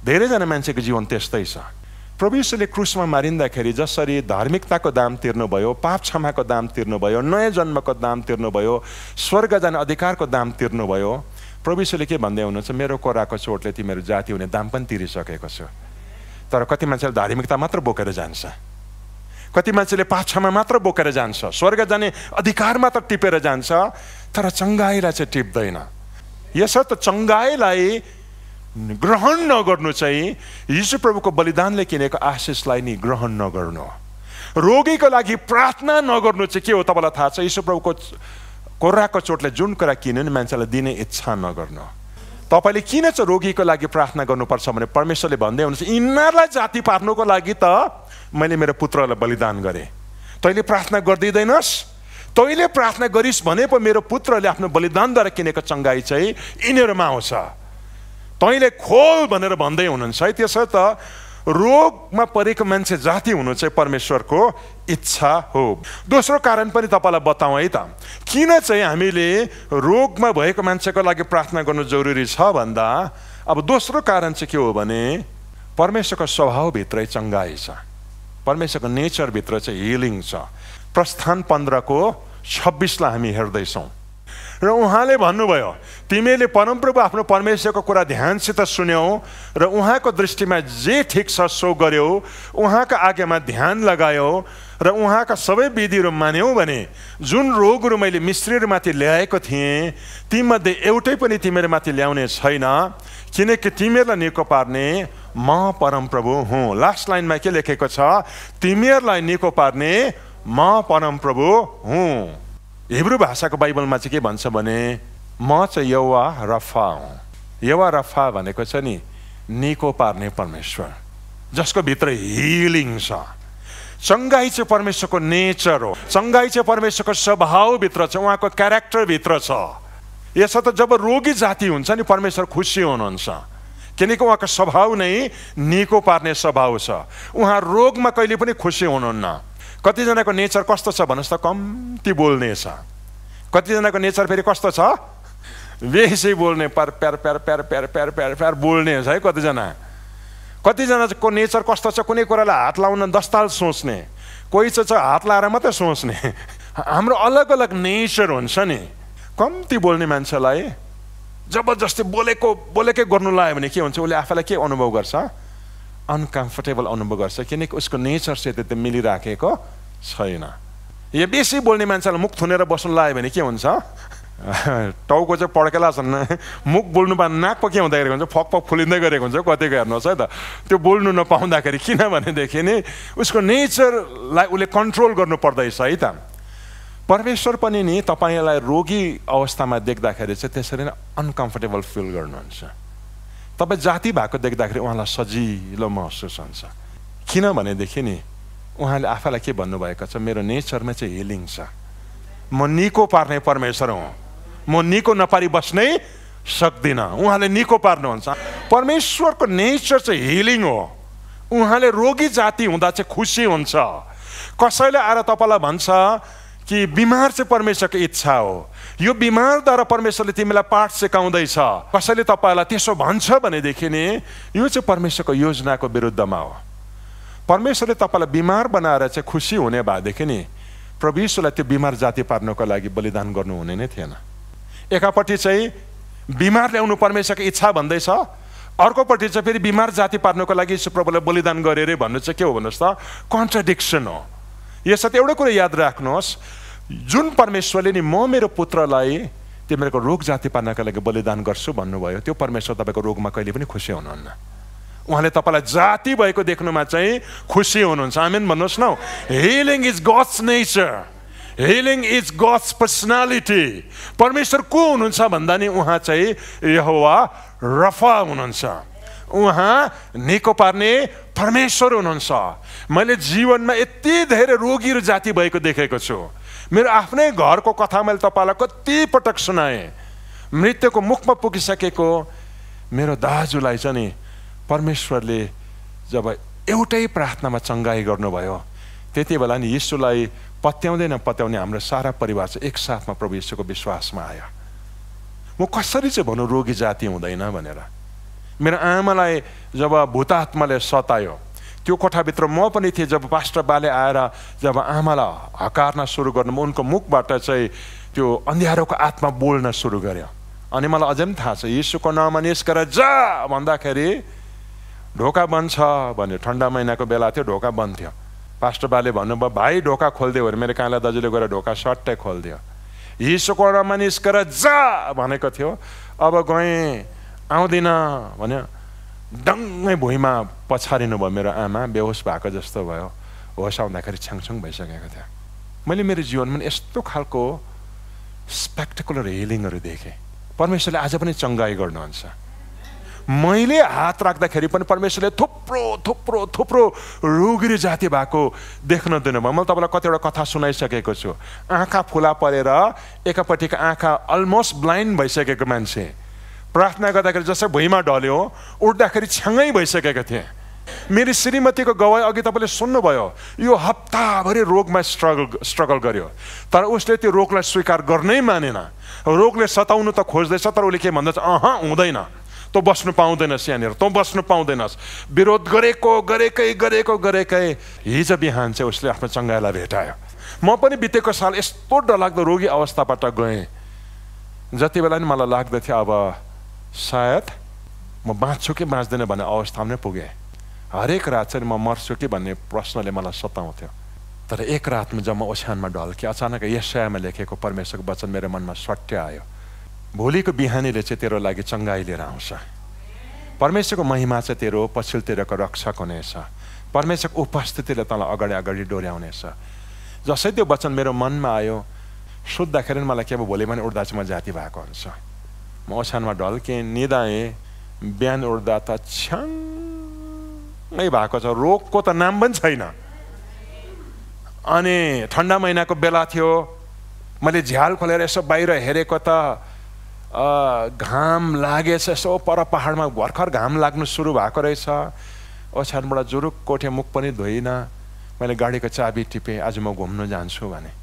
धेरैजना मान्छेको जीवन त्यस्तै छ प्रभु क्रुसमा मारिँदाखेरि जसरी धार्मिकताको दाम तिर्नुभयो पाप क्षमाको दाम तिर्नुभयो नयाँ जन्मको दाम तिर्नुभयो स्वर्ग जाने अधिकारको दाम तिर्नुभयो प्रभु के भन्दै हुनुहुन्छ मेरो कोराको चोटले तिमीहरू जाति हुने दाम पनि तिरिसकेको छु तर कति मान्छेले धार्मिकता मात्र बोकेर जान्छ कति मान्छेले पाप पाछामा मात्र बोकेर जान्छ स्वर्ग जाने अधिकार मात्र टिपेर जान्छ तर चङ्गाईलाई चाहिँ टिप्दैन यसर्थ चङ्गाईलाई ग्रहण नगर्नु चाहिँ प्रभुको बलिदानले किनेको आशिषलाई नि ग्रहण नगर्नु रोगीको लागि प्रार्थना नगर्नु चाहिँ के हो तपाईँलाई थाहा छ प्रभुको कोराको चोटले जुन कुरा किन्यो नि मान्छेलाई दिने इच्छा नगर्नु तपाईँले किन चाहिँ रोगीको लागि प्रार्थना गर्नुपर्छ भने परमेश्वरले भन्दै हुनुहुन्छ यिनीहरूलाई जाति पार्नुको लागि त मैले मेरो पुत्रलाई बलिदान गरेँ तैँले प्रार्थना गरिदिँदैनस् तैँले प्रार्थना गरिस् भने पो मेरो पुत्रले आफ्नो बलिदानद्वारा किनेको चङ्गाई चाहिँ यिनीहरूमा आउँछ तैँले खोल भनेर भन्दै हुनुहुन्छ है त्यसर्थ रोगमा परेको मान्छे जाति हुनु चाहिँ परमेश्वरको इच्छा हो दोस्रो कारण पनि तपाईँलाई बताउँ है त किन चाहिँ हामीले रोगमा भएको मान्छेको लागि प्रार्थना गर्नु जरुरी छ भन्दा अब दोस्रो कारण चाहिँ के हो भने परमेश्वरको स्वभावभित्रै चङ्गाइ छ परमेश्वरको नेचरभित्र चाहिँ हिलिङ छ प्रस्थान पन्ध्रको छब्बिसलाई हामी हेर्दैछौँ र उहाँले भन्नुभयो तिमीले परमप्रभु आफ्नो परमेश्वरको कुरा ध्यानसित सुन्यौ र उहाँको दृष्टिमा जे ठिक छ सो गर्यौ उहाँको आज्ञामा ध्यान लगायौ र उहाँका सबै विधिहरू मान्यौ भने जुन रोगहरू मैले मिश्रीहरूमाथि ल्याएको थिएँ तीमध्ये एउटै पनि तिमीहरूमाथि ल्याउने छैन किनकि तिमीहरूलाई निको पार्ने म परमप्रभु हुँ लास्ट लाइनमा के लेखेको छ तिमीहरूलाई निको पार्ने म परमप्रभु हुँ हिब्रू भाषाको बाइबलमा चाहिँ के भन्छ भने म चाहिँ यवा रफा हुँ यवा रफा भनेको छ नि निको पार्ने परमेश्वर जसको भित्र हिलिङ छ चङ्गाई चाहिँ परमेश्वरको नेचर हो चङ्गाई चाहिँ परमेश्वरको स्वभावभित्र छ उहाँको क्यारेक्टरभित्र छ यसो त जब रोगी जाति हुन्छ नि परमेश्वर खुसी हुनुहुन्छ किनकि उहाँको स्वभाव नै निको पार्ने स्वभाव छ उहाँ रोगमा कहिले पनि खुसी हुनुहुन्न कतिजनाको नेचर कस्तो छ भन्नुहोस् त कम्ती बोल्ने छ कतिजनाको नेचर फेरि कस्तो छ बेसी बोल्ने प्यार प्यार प्यार प्यार प्यार प्यार प्यार प्यार बोल्ने छ है कतिजना कतिजनाको नेचर कस्तो छ कुनै कुरालाई हात लाउन दस्ताल सोच्ने कोही चाहिँ हात लाएर मात्रै सोच्ने हाम्रो अलग अलग नेचर हुन्छ नि कम्ती बोल्ने मान्छेलाई जबरजस्ती बोलेको बोलेकै गर्नु लायो भने के हुन्छ उसले आफैलाई के अनुभव गर्छ अनकम्फर्टेबल अनुभव गर्छ किनकि उसको नेचरसित त्यो मिलिराखेको छैन यो बेसी बोल्ने मान्छेलाई मुख थुनेर बस्नु लायो भने के हुन्छ टाउको चाहिँ पड्केला छन् मुख बोल्नु पा नाकको के हुँदाखेरि हुन्छ फक फक फुलिँदै गरेको हुन्छ कतिको हेर्नुहोस् है त त्यो बोल्नु नपाउँदाखेरि किनभनेदेखि नि उसको नेचरलाई उसले कन्ट्रोल गर्नु पर्दैछ है त परमेश्वर पनि नि तपाईँलाई रोगी अवस्थामा देख्दाखेरि चाहिँ त्यसरी नै अनकम्फर्टेबल फिल गर्नुहुन्छ तपाईँ जाति भएको देख्दाखेरि उहाँलाई सजिलो महसुस हुन्छ किनभनेदेखि नि उहाँले आफैलाई के भन्नुभएको छ मेरो नेचरमा चाहिँ हिलिङ छ म निको पार्ने परमेश्वर हुँ म निको नपारी बस्नै सक्दिनँ उहाँले निको पार्नुहुन्छ परमेश्वरको नेचर चाहिँ हिलिङ हो उहाँले रोगी जाति हुँदा चाहिँ खुसी हुन्छ कसैले आएर तपाईँलाई भन्छ कि बिमार चाहिँ परमेश्वरको इच्छा हो यो बिमारद्वारा परमेश्वरले तिमीलाई पाठ सिकाउँदैछ कसैले तपाईँलाई त्यसो भन्छ भनेदेखि नि यो चाहिँ परमेश्वरको योजनाको विरुद्धमा हो परमेश्वरले तपाईँलाई बिमार बनाएर चाहिँ खुसी हुने भएदेखि नि प्रविश्वलाई त्यो बिमार जाति पार्नको लागि बलिदान गर्नुहुने नै थिएन एकापट्टि चाहिँ बिमार ल्याउनु परमेश्वरको इच्छा भन्दैछ अर्कोपट्टि चाहिँ फेरि बिमार जाति पार्नको लागि प्रभुलाई बलिदान गरे अरे भन्नु चाहिँ के हो भन्नुहोस् त कन्ट्राडिक्सन हो यसर्थ एउटा कुरो याद राख्नुहोस् जुन परमेश्वरले नि म मेरो पुत्रलाई तिमीहरूको रोग जाति पार्नका लागि बलिदान गर्छु भन्नुभयो त्यो परमेश्वर तपाईँको रोगमा कहिले पनि खुसी हुनुहुन्न उहाँले तपाईँलाई जाति भएको देख्नुमा चाहिँ खुसी हुनुहुन्छ आमेन भन्नुहोस् न healing is God's nature healing is God's personality परमेश्वर को हुनुहुन्छ भन्दा नि उहाँ चाहिँ यहोवा रफा हुनुहुन्छ उहाँ निको पार्ने परमेश्वर हुनुहुन्छ मैले जीवनमा यति धेरै रोगी र जाति भएको देखेको छु मेरो आफ्नै घरको कथा मैले तपाईँलाई कतिपटक सुनाएँ मृत्युको मुखमा पुगिसकेको मेरो दाजुलाई चाहिँ नि परमेश्वरले जब एउटै प्रार्थनामा चङ्गाई गर्नुभयो त्यति बेला नि यीशुलाई पत्याउँदै पत्याउने हाम्रो सारा परिवार चाहिँ एकसाथमा प्रभु यीशुको विश्वासमा आयो म कसरी चाहिँ भनौँ रोगी जाति हुँदैन भनेर मेरो आमालाई जब भूतात्माले सतायो त्यो कोठाभित्र म पनि थिएँ जब पास्टर बाले आएर जब आमालाई हकार्न सुरु गर्नु उनको मुखबाट चाहिँ त्यो अन्ध्यारोको आत्मा बोल्न सुरु गर्यो अनि मलाई अझै पनि थाहा छ यीशुको नाममा निस्केर जा भन्दाखेरि ढोका बन्छ भन्यो ठन्डा महिनाको बेला थियो ढोका बन्द थियो पास्टर बाले भन्नुभयो भाइ ढोका खोलिदियो भने मेरो काँला दाजुले गएर ढोका सट्टै खोलिदियो हिसोको रमा निस्केर जा भनेको थियो अब गएँ आउँदिन भन्यो डङ्गै भुइँमा पछारिनु भयो मेरो आमा बेहोस भएको जस्तो भयो होस आउँदाखेरि छ्याङछ्याङ भइसकेको थियो मैले मेरो जीवनमा यस्तो खालको स्पेक्टिकुलर हिलिङहरू देखेँ परमेश्वरले आज पनि चङ्गाई गर्नुहुन्छ मैले हात राख्दाखेरि पनि परमेश्वरले थुप्रो थुप्रो थुप्रो रुग्री जाति भएको देख्न दिनुभयो मैले तपाईँलाई कतिवटा कथा सुनाइसकेको छु आँखा फुला परेर एकापट्टिको आँखा अलमोस्ट ब्लाइन्ड भइसकेको मान्छे प्रार्थना गर्दाखेरि जसै भुइँमा ढल्यो उठ्दाखेरि छ्याङ्गै भइसकेका थिएँ मेरो श्रीमतीको गवाई अघि तपाईँले सुन्नुभयो यो हप्ताभरि रोगमा स्ट्रगल स्ट्रगल गर्यो तर उसले त्यो रोगलाई स्वीकार गर्नै मानेन रोगले सताउनु त खोज्दैछ तर उसले के भन्दछ अह हुँदैन तँ बस्नु पाउँदैनस् यहाँनिर तँ बस्नु पाउँदैनस् विरोध गरेको गरेकै गरेको गरेकै हिजो बिहान चाहिँ उसले आफ्नो चङ्गाइलाई भेटायो म पनि बितेको साल यस्तो डरलाग्दो रोगी अवस्थाबाट गएँ जति बेला नि मलाई लाग्दथ्यो अब सायद म बाँच्छु कि बाँच्दैन भन्ने अवस्थामा नै पुगेँ हरेक रात चाहिँ म मर्छु कि भन्ने प्रश्नले मलाई सताउँथ्यो तर एक रातमा जब म ओछ्यानमा ढल्केँ अचानक यसमा लेखेको परमेश्वरको वचन मेरो मनमा सट्य आयो भोलिको बिहानीले चाहिँ तेरो लागि चङ्गाई लिएर आउँछ परमेश्वरको महिमा चाहिँ तेरो पछिल्लोतिरको रक्षक हुनेछ परमेश्वरको उपस्थितिले तँलाई अगाडि अगाडि डोर्याउनेछ जसै त्यो वचन मेरो मनमा आयो सुत्दाखेरि मलाई के अब भोलि पनि उठ्दा चाहिँ म जाति भएको हुन्छ म ओछ्यानमा ढल्केँ निधाएँ बिहान उठ्दा त छ्याङ्गै भएको छ रोगको त नाम पनि छैन अनि ठन्डा महिनाको बेला थियो मैले झ्याल खोलेर यसो बाहिर हेरेको त घाम लागेछ यसो पर पहाडमा भर्खर घाम लाग्नु सुरु भएको रहेछ ओछ्यानबाट जुरुक कोठे मुख पनि धोइनँ मैले गाडीको चाबी टिपेँ आज म घुम्नु जान्छु भने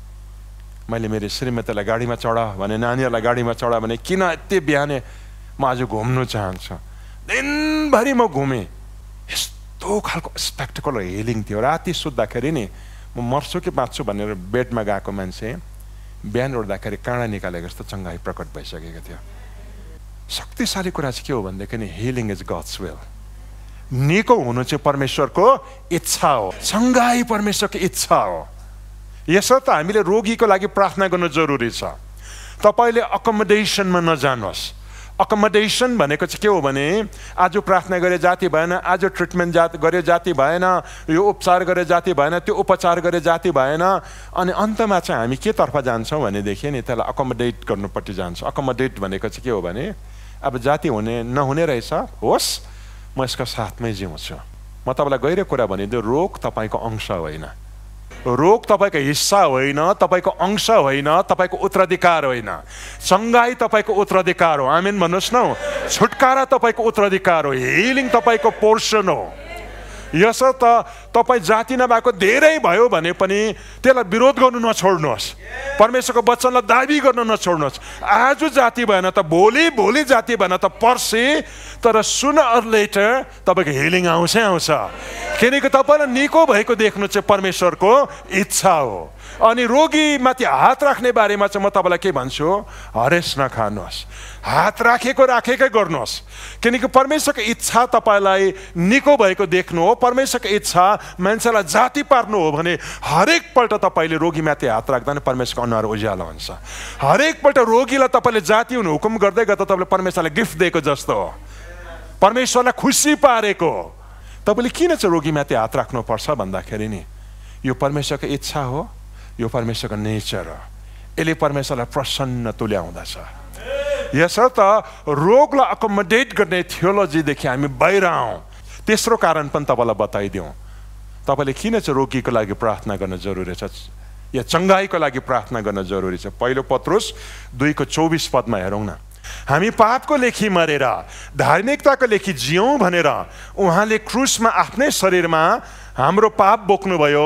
मैले मेरो श्रीमतीलाई गाडीमा चढ भने नानीहरूलाई गाडीमा चढ भने किन यति बिहानै म आज घुम्नु चाहन्छु दिनभरि म घुमेँ यस्तो खालको स्पेक्टिकल हिलिङ थियो राति सुत्दाखेरि नि म मर्छु कि बाँच्छु भनेर बेडमा गएको मान्छे बिहान उठ्दाखेरि काँडा निकालेको जस्तो चङ्गाई प्रकट भइसकेको थियो शक्तिशाली कुरा चाहिँ के हो भनेदेखि हिलिङ इज गड्स वेल निको हुनु चाहिँ परमेश्वरको इच्छा हो चङ्गाई परमेश्वरको इच्छा हो यसर्थ हामीले रोगीको लागि प्रार्थना गर्नु जरुरी छ तपाईँले अकोमोडेसनमा नजानुहोस् अकोमोडेसन भनेको चाहिँ के हो भने आज प्रार्थना गरे जाति भएन आज ट्रिटमेन्ट जात गरे जाति भएन यो उपचार गरे जाति भएन त्यो उपचार गरे जाति भएन अनि अन्तमा चाहिँ हामी के तर्फ जान्छौँ भनेदेखि नि त्यसलाई अकमोडेट गर्नुपट्टि जान्छ अकमोडेट भनेको चाहिँ के हो भने अब जाति हुने नहुने रहेछ होस् म यसको साथमै जिउँछु म तपाईँलाई गहिरो कुरा भनिदियो रोग तपाईँको अंश होइन रोग तपाईँको हिस्सा होइन तपाईँको अंश होइन तपाईँको उत्तराधिकार होइन सङ्घाई तपाईँको उत्तराधिकार हो आमेन भन्नुहोस् न छुटकारा तपाईँको उत्तराधिकार हो हिलिङ तपाईँको पोर्सन हो यसर्थ तपाईँ जाति नभएको धेरै भयो भने पनि त्यसलाई विरोध गर्नु नछोड्नुहोस् परमेश्वरको वचनलाई दाबी गर्न नछोड्नुहोस् आज जाति भएन त भोलि भोलि जाति भएन त पर्सि तर सुन अर लेटर तपाईँको हिलिङ आउँछै आउँछ किनकि तपाईँलाई निको भएको देख्नु चाहिँ परमेश्वरको इच्छा हो अनि रोगीमाथि हात राख्ने बारेमा चाहिँ म तपाईँलाई के भन्छु हरेस नखानुहोस् हात राखेको राखेकै गर्नुहोस् किनकि परमेश्वरको इच्छा तपाईँलाई निको भएको देख्नु हो परमेश्वरको इच्छा मान्छेलाई जाति पार्नु हो भने हरेकपल्ट तपाईँले रोगीमाथि हात राख्दा नै परमेश्वरको अनुहार उज्यालो हुन्छ हरेकपल्ट रोगीलाई तपाईँले जाति हुनु हुकुम गर्दै गर्दा तपाईँले परमेश्वरलाई गिफ्ट दिएको जस्तो हो परमेश्वरलाई खुसी पारेको हो तपाईँले किन चाहिँ रोगीमाथि हात राख्नुपर्छ भन्दाखेरि नि यो परमेश्वरको इच्छा हो यो परमेश्वरको नेचर हो यसले परमेश्वरलाई प्रसन्न तुल्याउँदछ यसर्थ रोगलाई अकोमोडेट गर्ने थियोलोजीदेखि हामी बाहिर आउँ तेस्रो कारण पनि तपाईँलाई बताइदिउँ तपाईँले किन चाहिँ रोगीको लागि प्रार्थना गर्न जरुरी छ या चङ्गाईको लागि प्रार्थना गर्न जरुरी छ पहिलो पत्रोस् दुईको चौबिस पदमा हेरौँ न हामी पापको लेखी मरेर धार्मिकताको लेखी जियौँ भनेर उहाँले क्रुसमा आफ्नै शरीरमा हाम्रो पाप बोक्नुभयो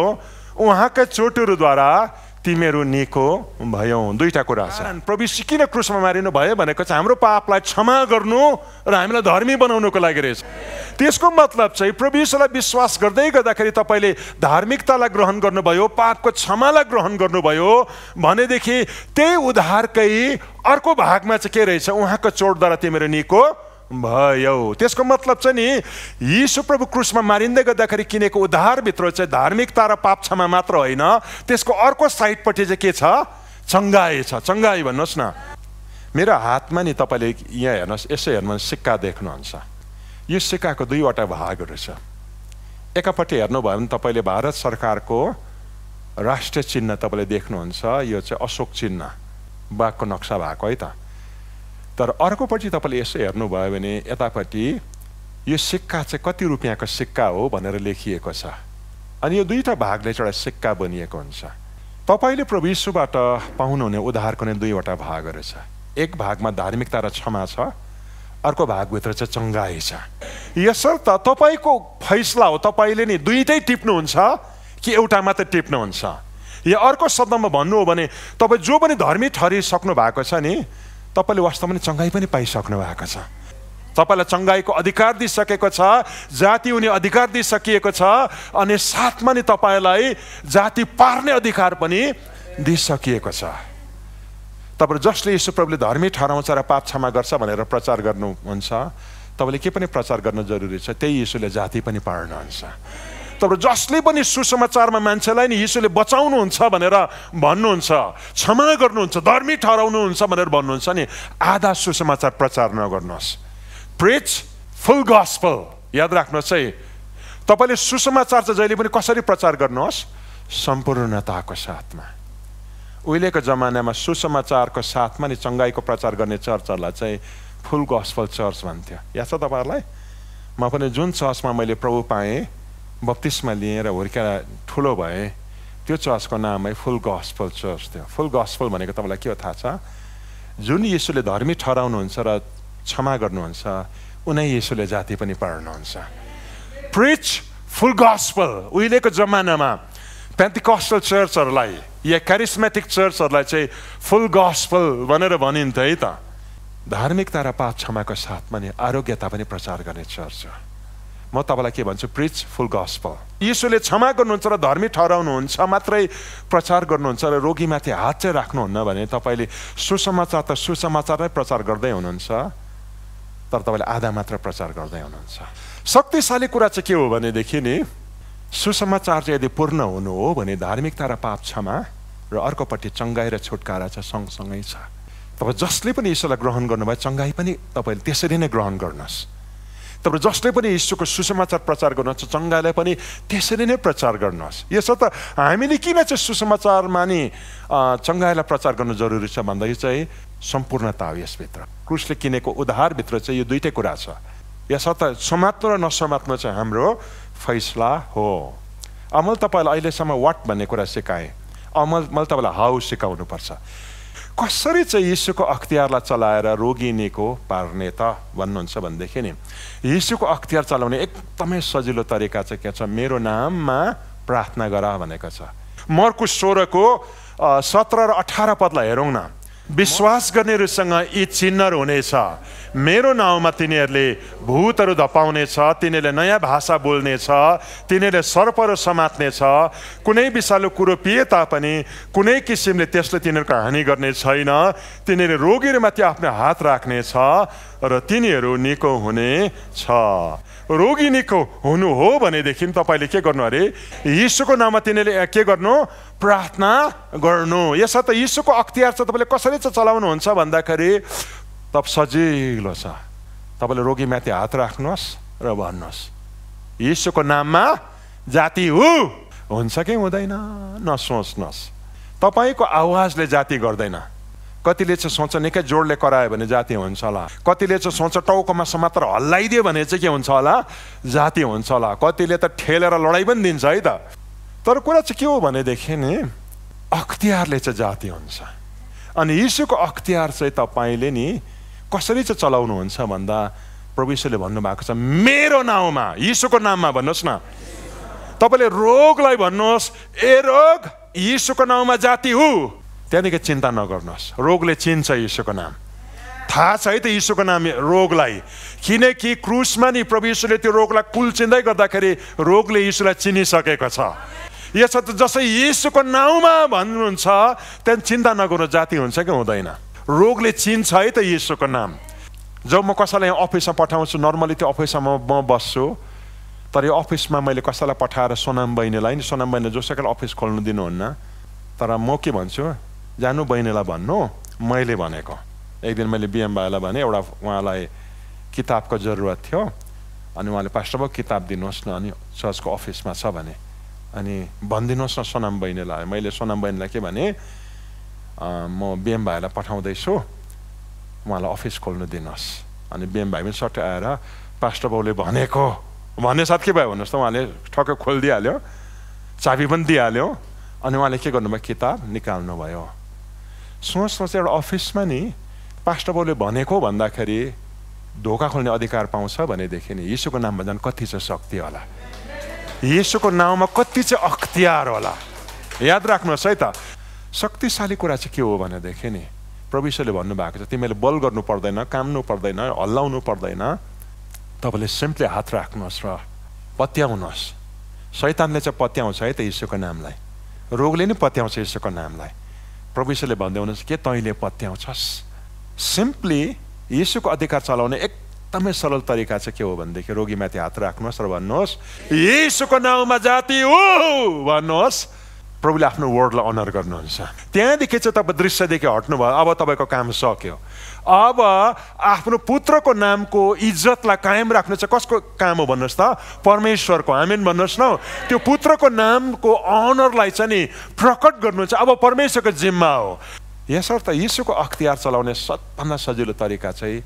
उहाँका चोटहरूद्वारा तिमीहरू निको भयौ दुईवटा कुरा छ प्रभु किन क्रुसमा मारिनु भयो भनेको चाहिँ हाम्रो पापलाई क्षमा गर्नु र हामीलाई धर्मी बनाउनुको लागि रहेछ त्यसको मतलब चाहिँ यसोलाई विश्वास गर्दै गर्दाखेरि तपाईँले धार्मिकतालाई ग्रहण गर्नुभयो पापको क्षमालाई ग्रहण गर्नुभयो भनेदेखि त्यही उद्धारकै अर्को भागमा चाहिँ के रहेछ उहाँको चोटद्वारा तिमीहरू निको भयो त्यसको मतलब चाहिँ नि यीशु प्रभु क्रुसमा मारिँदै गर्दाखेरि किनेको उद्धारभित्र चाहिँ धार्मिकता र पाप क्षमा मात्र होइन त्यसको अर्को साइडपट्टि चाहिँ के छ चङ्गाई छ चङ्गाई भन्नुहोस् न मेरो हातमा नि तपाईँले यहाँ हेर्नुहोस् यसो हेर्नुहोस् सिक्का देख्नुहुन्छ यो सिक्काको दुईवटा भागहरू छ एकापट्टि हेर्नुभयो भने तपाईँले भारत सरकारको राष्ट्रिय चिन्ह तपाईँले देख्नुहुन्छ यो चाहिँ अशोक चिन्ह बाघको नक्सा भएको है त तर अर्कोपट्टि तपाईँले यसो हेर्नुभयो भने यतापट्टि यो सिक्का चाहिँ कति रुपियाँको सिक्का हो भनेर लेखिएको छ अनि यो दुईवटा भागले चाहिँ एउटा सिक्का बनिएको हुन्छ तपाईँले प्रविशुबाट पाउनुहुने उधारको नै दुईवटा भागहरू छ एक भागमा धार्मिकता र क्षमा छ अर्को भागभित्र चाहिँ चङ्गाई छ यसर्थ तपाईँको फैसला हो तपाईँले नि दुइटै टिप्नुहुन्छ कि एउटा मात्र टिप्नुहुन्छ या अर्को शब्दमा भन्नु हो भने तपाईँ जो पनि धर्मी ठहरिसक्नु भएको छ नि तपाईँले वास्तवमा चङ्गाई पनि पाइसक्नु भएको छ तपाईँलाई चङ्गाईको अधिकार दिइसकेको छ जाति हुने अधिकार दिइसकिएको छ अनि साथमा नि तपाईँलाई जाति पार्ने अधिकार पनि दिइसकिएको छ तपाईँ जसले यसो प्रभुले धर्मी ठहराउँछ र पाप क्षमा गर्छ भनेर प्रचार गर्नुहुन्छ तपाईँले के पनि प्रचार गर्नु जरुरी छ त्यही यसोले जाति पनि पार्नुहुन्छ तर जसले पनि सुसमाचारमा मान्छेलाई नि यीशुले बचाउनुहुन्छ भनेर भन्नुहुन्छ क्षमा गर्नुहुन्छ धर्मी ठहराउनुहुन्छ भनेर भन्नुहुन्छ नि आधा सुसमाचार प्रचार नगर्नुहोस् प्रिच फुल गस्पल याद राख्नुहोस् है तपाईँले सुसमाचार चाहिँ जहिले पनि कसरी प्रचार गर्नुहोस् सम्पूर्णताको साथमा उहिलेको जमानामा सुसमाचारको साथमा नि चङ्गाईको प्रचार गर्ने चर्चहरूलाई चाहिँ फुल गस्पल चर्च भन्थ्यो याद छ तपाईँहरूलाई म पनि जुन चर्चमा मैले प्रभु पाएँ बत्तिसमा लिएर हुर्केर ठुलो भए त्यो चर्चको नामै फुल गस्पल चर्च थियो फुल गस्पल भनेको तपाईँलाई के हो थाहा छ जुन यिसुले धर्मी ठहराउनुहुन्छ र क्षमा गर्नुहुन्छ उनै यिसुले जाति पनि पढ्नुहुन्छ प्रिच फुल गस्पल उहिलेको जमानामा पेन्टिकस्टल चर्चहरूलाई या क्यारिस्मेटिक चर्चहरूलाई चाहिँ फुल गस्पल भनेर भनिन्थ्यो है त धार्मिकता र पाप क्षमाको साथमा नि आरोग्यता पनि प्रचार गर्ने चर्च हो म तपाईँलाई के भन्छु प्रिच फुल गस्पल यीशुले क्षमा गर्नुहुन्छ र धर्मी ठहराउनुहुन्छ मात्रै प्रचार गर्नुहुन्छ र रोगीमाथि हात चाहिँ राख्नुहुन्न भने तपाईँले सुसमाचार त सुसमाचार नै प्रचार गर्दै हुनुहुन्छ तर तपाईँले आधा मात्र प्रचार गर्दै हुनुहुन्छ शक्तिशाली कुरा चाहिँ के हो भनेदेखि नि सुसमाचार चाहिँ यदि पूर्ण हुनु हो भने धार्मिकता र पाप क्षमा र अर्कोपट्टि चङ्गाई र छुटकारा चाहिँ सँगसँगै छ तपाईँ जसले पनि यसोलाई ग्रहण गर्नुभयो चङ्गाई पनि तपाईँले त्यसरी नै ग्रहण गर्नुहोस् तर जसले पनि यीशुको सुसमाचार प्रचार गर्नुहोस् चङ्गालाई पनि त्यसरी नै प्रचार गर्नुहोस् यसो त हामीले किन चाहिँ सुसमाचारमा नि चङ्गालाई प्रचार गर्नु जरुरी छ भन्दाखेरि चाहिँ सम्पूर्णता हो यसभित्र क्रुसले किनेको भित्र चाहिँ यो दुइटै कुरा छ यसर्थ समात्नु र नसमात्नु चाहिँ हाम्रो फैसला हो अब मैले तपाईँलाई अहिलेसम्म वाट भन्ने कुरा सिकाएँ अब मैले तपाईँलाई हाउ सिकाउनुपर्छ कसरी चाहिँ यीशुको अख्तियारलाई चलाएर रोगिनेको पार्ने त भन्नुहुन्छ भनेदेखि नि यीशुको अख्तियार चलाउने एकदमै सजिलो तरिका चाहिँ के छ मेरो नाममा प्रार्थना गर भनेको छ मर्कु सोह्रको सत्र र अठार पदलाई हेरौँ न विश्वास गर्नेहरूसँग यी चिन्हहरू हुनेछ मेरो नाउँमा तिनीहरूले भूतहरू धपाउनेछ तिनीहरूले नयाँ भाषा बोल्नेछ तिनीहरूले सर्पहरू समात्नेछ कुनै विषालु कुरो पिए तापनि कुनै किसिमले त्यसले तिनीहरूको हानि गर्ने छैन तिनीहरूले रोगीहरूमाथि आफ्नो हात राख्नेछ र तिनीहरू निको हुने छ रोगी निको हुनु हो भनेदेखि तपाईँले के गर्नु अरे यीशुको नाममा तिनीहरूले के गर्नु प्रार्थना गर्नु यसर्थ यीशुको अख्तियार छ तपाईँले कसरी चाहिँ चलाउनुहुन्छ भन्दाखेरि त सजिलो छ तपाईँले रोगीमाथि हात राख्नुहोस् र भन्नुहोस् यीशुको नाममा जाति हु हुन्छ कि हुँदैन नसोच्नुहोस् तपाईँको आवाजले जाति गर्दैन कतिले चाहिँ सोच्छ निकै जोडले करायो भने जाति हुन्छ होला कतिले चाहिँ सोच्छ टाउकोमा समात्र हल्लाइदियो भने चाहिँ के हुन्छ होला जाति हुन्छ होला कतिले त ठेलेर लडाइँ पनि दिन्छ है त तर कुरा चाहिँ के हो भनेदेखि नि अख्तियारले चाहिँ जाति हुन्छ अनि यीशुको अख्तियार चाहिँ तपाईँले नि कसरी चाहिँ चलाउनुहुन्छ भन्दा प्रभु यीशुले भन्नुभएको छ मेरो नाउँमा यीशुको नाममा भन्नुहोस् न तपाईँले रोगलाई भन्नुहोस् ए रोग यीशुको नाउँमा जाति हु त्यहाँदेखि चिन्ता नगर्नुहोस् रोगले चिन्छ यीशुको नाम थाहा छ है त यीशुको नाम रोगलाई किनकि क्रुसमा नि प्रभु यीशुले त्यो रोगलाई कुल चिन्दै गर्दाखेरि रोगले यीशुलाई चिनिसकेको छ यसो त जसै यीशुको नाउँमा भन्नुहुन्छ त्यहाँदेखि चिन्ता नगर्नु जाति हुन्छ कि हुँदैन रोगले चिन्छ है त यीशुको नाम जब म कसैलाई अफिसमा पठाउँछु नर्मली त्यो अफिसमा म बस्छु तर यो अफिसमा मैले कसैलाई पठाएर सोनाम बहिनीलाई नि सोनाम बहिनी जोसुकै अफिस खोल्नु दिनुहुन्न तर म के भन्छु जानु बहिनीलाई भन्नु मैले भनेको एक दिन मैले बिएम भाइलाई भने एउटा उहाँलाई किताबको जरुरत थियो अनि उहाँले पास्टरबाउ किताब दिनुहोस् न अनि चर्चको अफिसमा छ भने अनि भनिदिनुहोस् न सोनाम बहिनीलाई मैले सोनाम बहिनीलाई के भने म बिएम भाइलाई पठाउँदैछु उहाँलाई अफिस खोल्नु दिनुहोस् अनि बिएम भाइ पनि सट्टै आएर पास्टरबाउले भनेको भन्ने साथ के भयो भन्नुहोस् त उहाँले ठक्कै खोलिदिइहाल्यो चाबी पनि दिइहाल्यो अनि उहाँले के गर्नुभयो किताब निकाल्नुभयो सोच सोच एउटा अफिसमा नि पास्टरबाउले भनेको भन्दाखेरि धोका खोल्ने अधिकार पाउँछ भनेदेखि नि यीशुको नाममा झन् कति चाहिँ शक्ति होला यीशुको नाउँमा कति चाहिँ अख्तियार होला याद राख्नुहोस् है त शक्तिशाली कुरा चाहिँ के हो भनेदेखि नि प्रविश्वले भन्नुभएको छ तिमीले बल गर्नु पर्दैन काम्नु पर्दैन हल्लाउनु पर्दैन तपाईँले सिम्पली हात राख्नुहोस् र पत्याउनुहोस् शैतानले चाहिँ पत्याउँछ है त यीशुको नामलाई रोगले नि पत्याउँछ यीशुको नामलाई प्रविश्वले भन्दै हुनुहुन्छ के तैँले पत्याउँछस् सिम्पली यीशुको अधिकार चलाउने एकदमै सरल तरिका चाहिँ के हो भनेदेखि रोगीमाथि हात राख्नुहोस् र भन्नुहोस् यीशुको नाउँमा जाति हो भन्नुहोस् प्रभुले आफ्नो वर्डलाई अनर गर्नुहुन्छ त्यहाँदेखि चाहिँ तपाईँ दृश्यदेखि हट्नुभयो अब तपाईँको काम सक्यो अब आफ्नो पुत्रको नामको इज्जतलाई कायम राख्नु चाहिँ कसको काम हो भन्नुहोस् त परमेश्वरको आमेन भन्नुहोस् न त्यो पुत्रको नामको अनरलाई चाहिँ नि प्रकट गर्नु चाहिँ अब परमेश्वरको जिम्मा हो यसर्थ यीशुको अख्तियार चलाउने सबभन्दा सजिलो तरिका चाहिँ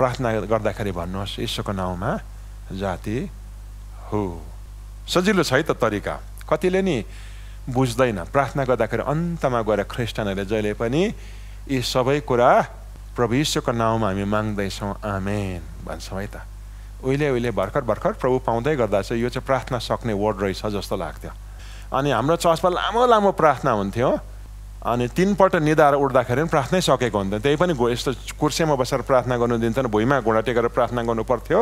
प्रार्थना गर्दाखेरि भन्नुहोस् यीशुको नाउँमा जाति हो सजिलो छ है त तरिका कतिले नि बुझ्दैन प्रार्थना गर्दाखेरि अन्तमा गएर ख्रिस्टानहरूले जहिले पनि यी सबै कुरा प्रभु ईश्वरको नाउँमा हामी माग्दैछौँ आमेन भन्छौँ है त उहिले उहिले भर्खर भर्खर प्रभु पाउँदै गर्दा चाहिँ यो चाहिँ प्रार्थना सक्ने वर्ड रहेछ जस्तो लाग्थ्यो अनि हाम्रो चर्चमा लामो लामो प्रार्थना हुन्थ्यो अनि तिनपल्ट निधाएर उठ्दाखेरि पनि प्रार्थनै सकेको हुन्थ्यो त्यही पनि यस्तो कुर्सीमा बसेर प्रार्थना गर्नु दिन्थेन भुइँमा घोडा टेकेर प्रार्थना गर्नु पर्थ्यो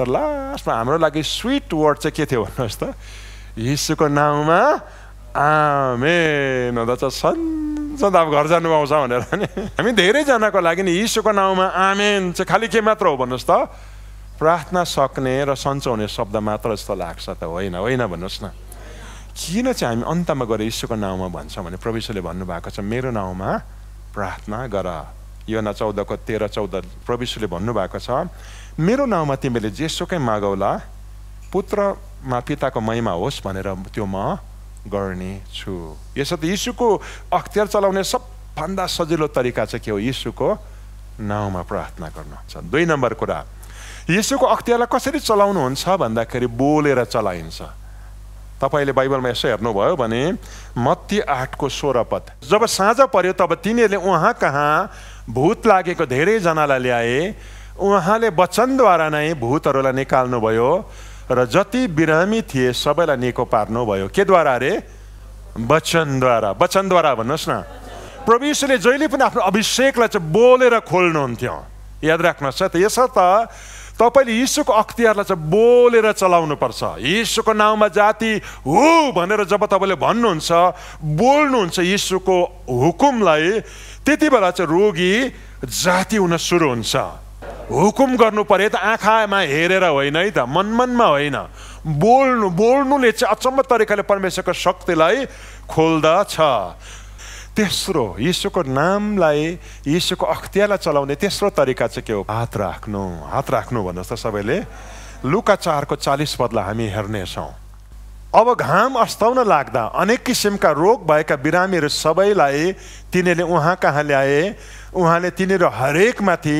तर लास्टमा हाम्रो लागि स्विट वर्ड चाहिँ के थियो भन्नुहोस् त यीशुको नाउँमा आमे हुँदा त सन् घर जानु आउँछ भनेर नि हामी धेरैजनाको लागि नि यीशुको नाउँमा आमेन चाहिँ खालि के मात्र हो भन्नुहोस् त प्रार्थना सक्ने र सन्चो हुने शब्द मात्र जस्तो लाग्छ त होइन होइन भन्नुहोस् न किन चाहिँ हामी अन्तमा गएर यीशुको नाउँमा भन्छौँ भने प्रविश्वले भन्नुभएको छ मेरो नाउँमा प्रार्थना गर यो योना चौधको तेह्र चौध प्रविश्वले भन्नुभएको छ मेरो नाउँमा तिमीले जेसुकै मागौला पुत्रमा पिताको महिमा होस् भनेर त्यो म गर्नेछु यसर्थ यीशुको अख्तियार चलाउने सबभन्दा सजिलो तरिका चाहिँ के हो यीशुको नाउँमा प्रार्थना गर्नु छ दुई नम्बर कुरा यीशुको अख्तियारलाई कसरी चलाउनुहुन्छ भन्दाखेरि बोलेर चलाइन्छ तपाईँले बाइबलमा यसो हेर्नुभयो भने मत्ती आठको सोह्र पद जब साँझ पर्यो तब तिनीहरूले उहाँ कहाँ भूत लागेको धेरैजनालाई ल्याए उहाँले वचनद्वारा नै भूतहरूलाई निकाल्नुभयो र जति बिरामी थिए सबैलाई निको पार्नु पार्नुभयो केद्वारा अरे वचनद्वारा वचनद्वारा भन्नुहोस् न प्रविशुले जहिले पनि आफ्नो अभिषेकलाई चाहिँ बोलेर खोल्नुहुन्थ्यो याद राख्नुहोस् है त यसर्थ तपाईँले यीशुको अख्तियारलाई चाहिँ बोलेर चलाउनुपर्छ यीशुको नाउँमा जाति हु भनेर जब तपाईँले भन्नुहुन्छ बोल्नुहुन्छ यीशुको हुकुमलाई त्यति बेला चाहिँ रोगी जाति हुन सुरु हुन्छ हुकुम गर्नु पऱ्यो त आँखामा हेरेर होइन है त मनमनमा होइन बोल्नु बोल्नुले चाहिँ अचम्म तरिकाले परमेश्वरको शक्तिलाई खोल्दछ तेस्रो यीशुको नामलाई यीशुको अख्तियारलाई चलाउने तेस्रो तरिका चाहिँ के हो हात राख्नु हात राख्नु भन्नुहोस् त सबैले लुका चारको चालिस पदलाई हामी हेर्नेछौँ अब घाम अस्ताउन लाग्दा अनेक किसिमका रोग भएका बिरामीहरू सबैलाई तिनीहरूले उहाँ कहाँ ल्याए उहाँले तिनीहरू हरेकमाथि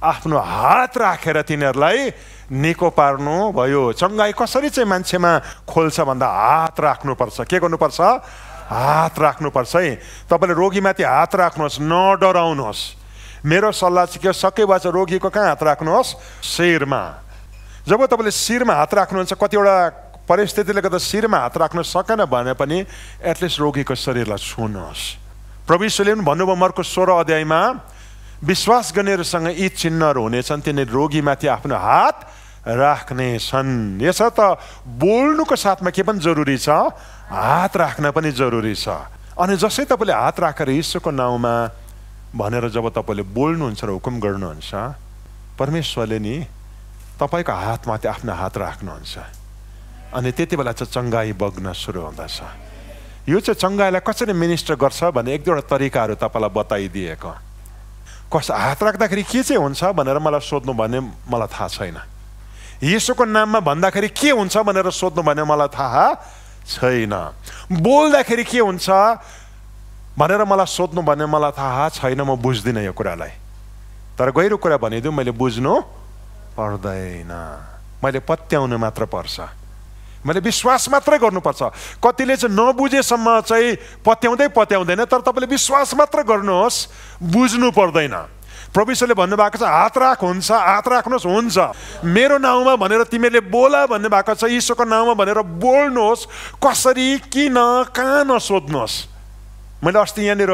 आफ्नो हात राखेर तिनीहरूलाई निको पार्नु भयो चङ्गाई कसरी चाहिँ मान्छेमा खोल्छ भन्दा हात राख्नुपर्छ के गर्नुपर्छ हात राख्नुपर्छ है तपाईँले रोगीमाथि हात राख्नुहोस् न डराउनुहोस् मेरो सल्लाह चाहिँ के सकेवा भएछ रोगीको कहाँ हात राख्नुहोस् शिरमा जब तपाईँले शिरमा हात राख्नुहुन्छ कतिवटा परिस्थितिले गर्दा शिरमा हात राख्न सकेन भने पनि एटलिस्ट रोगीको शरीरलाई छुनुहोस् प्रविश्वले पनि भन्नुभयो मर्को सोह्र अध्यायमा विश्वास गर्नेहरूसँग यी चिन्हहरू हुनेछन् तिनीहरू रोगीमाथि आफ्नो हात राख्नेछन् यसर्थ बोल्नुको साथमा के पनि जरुरी छ हात राख्न पनि जरुरी छ अनि जसै तपाईँले हात राखेर ईश्वरको नाउँमा भनेर जब तपाईँले बोल्नुहुन्छ र हुकुम गर्नुहुन्छ परमेश्वरले नि तपाईँको हातमाथि आफ्नो हात राख्नुहुन्छ अनि त्यति बेला चाहिँ चङ्गाई बग्न सुरु हुँदछ यो चाहिँ चङ्गाईलाई कसरी मिनिस्टर गर्छ भन्ने एक दुईवटा तरिकाहरू तपाईँलाई बताइदिएको कस हात राख्दाखेरि के चाहिँ हुन्छ भनेर मलाई सोध्नु भने मलाई थाहा छैन यसोको नाममा भन्दाखेरि के हुन्छ भनेर सोध्नु भने मलाई थाहा छैन बोल्दाखेरि के हुन्छ भनेर मलाई सोध्नु भने मलाई थाहा छैन म बुझ्दिनँ यो कुरालाई तर गहिरो कुरा भनिदिउँ मैले बुझ्नु पर्दैन मैले पत्याउनु मात्र पर्छ मैले विश्वास मात्रै गर्नुपर्छ कतिले चाहिँ नबुझेसम्म चाहिँ पत्याउँदै पत्याउँदैन तर तपाईँले विश्वास मात्र गर्नुहोस् बुझ्नु पर्दैन प्रविश्वले भन्नुभएको छ हात राख हुन्छ हात राख्नुहोस् हुन्छ मेरो नाउँमा भनेर तिमीहरूले बोला भन्नुभएको छ ईश्वरको नाउँमा भनेर बोल्नुहोस् कसरी किन कहाँ नसोध्नुहोस् मैले अस्ति यहाँनिर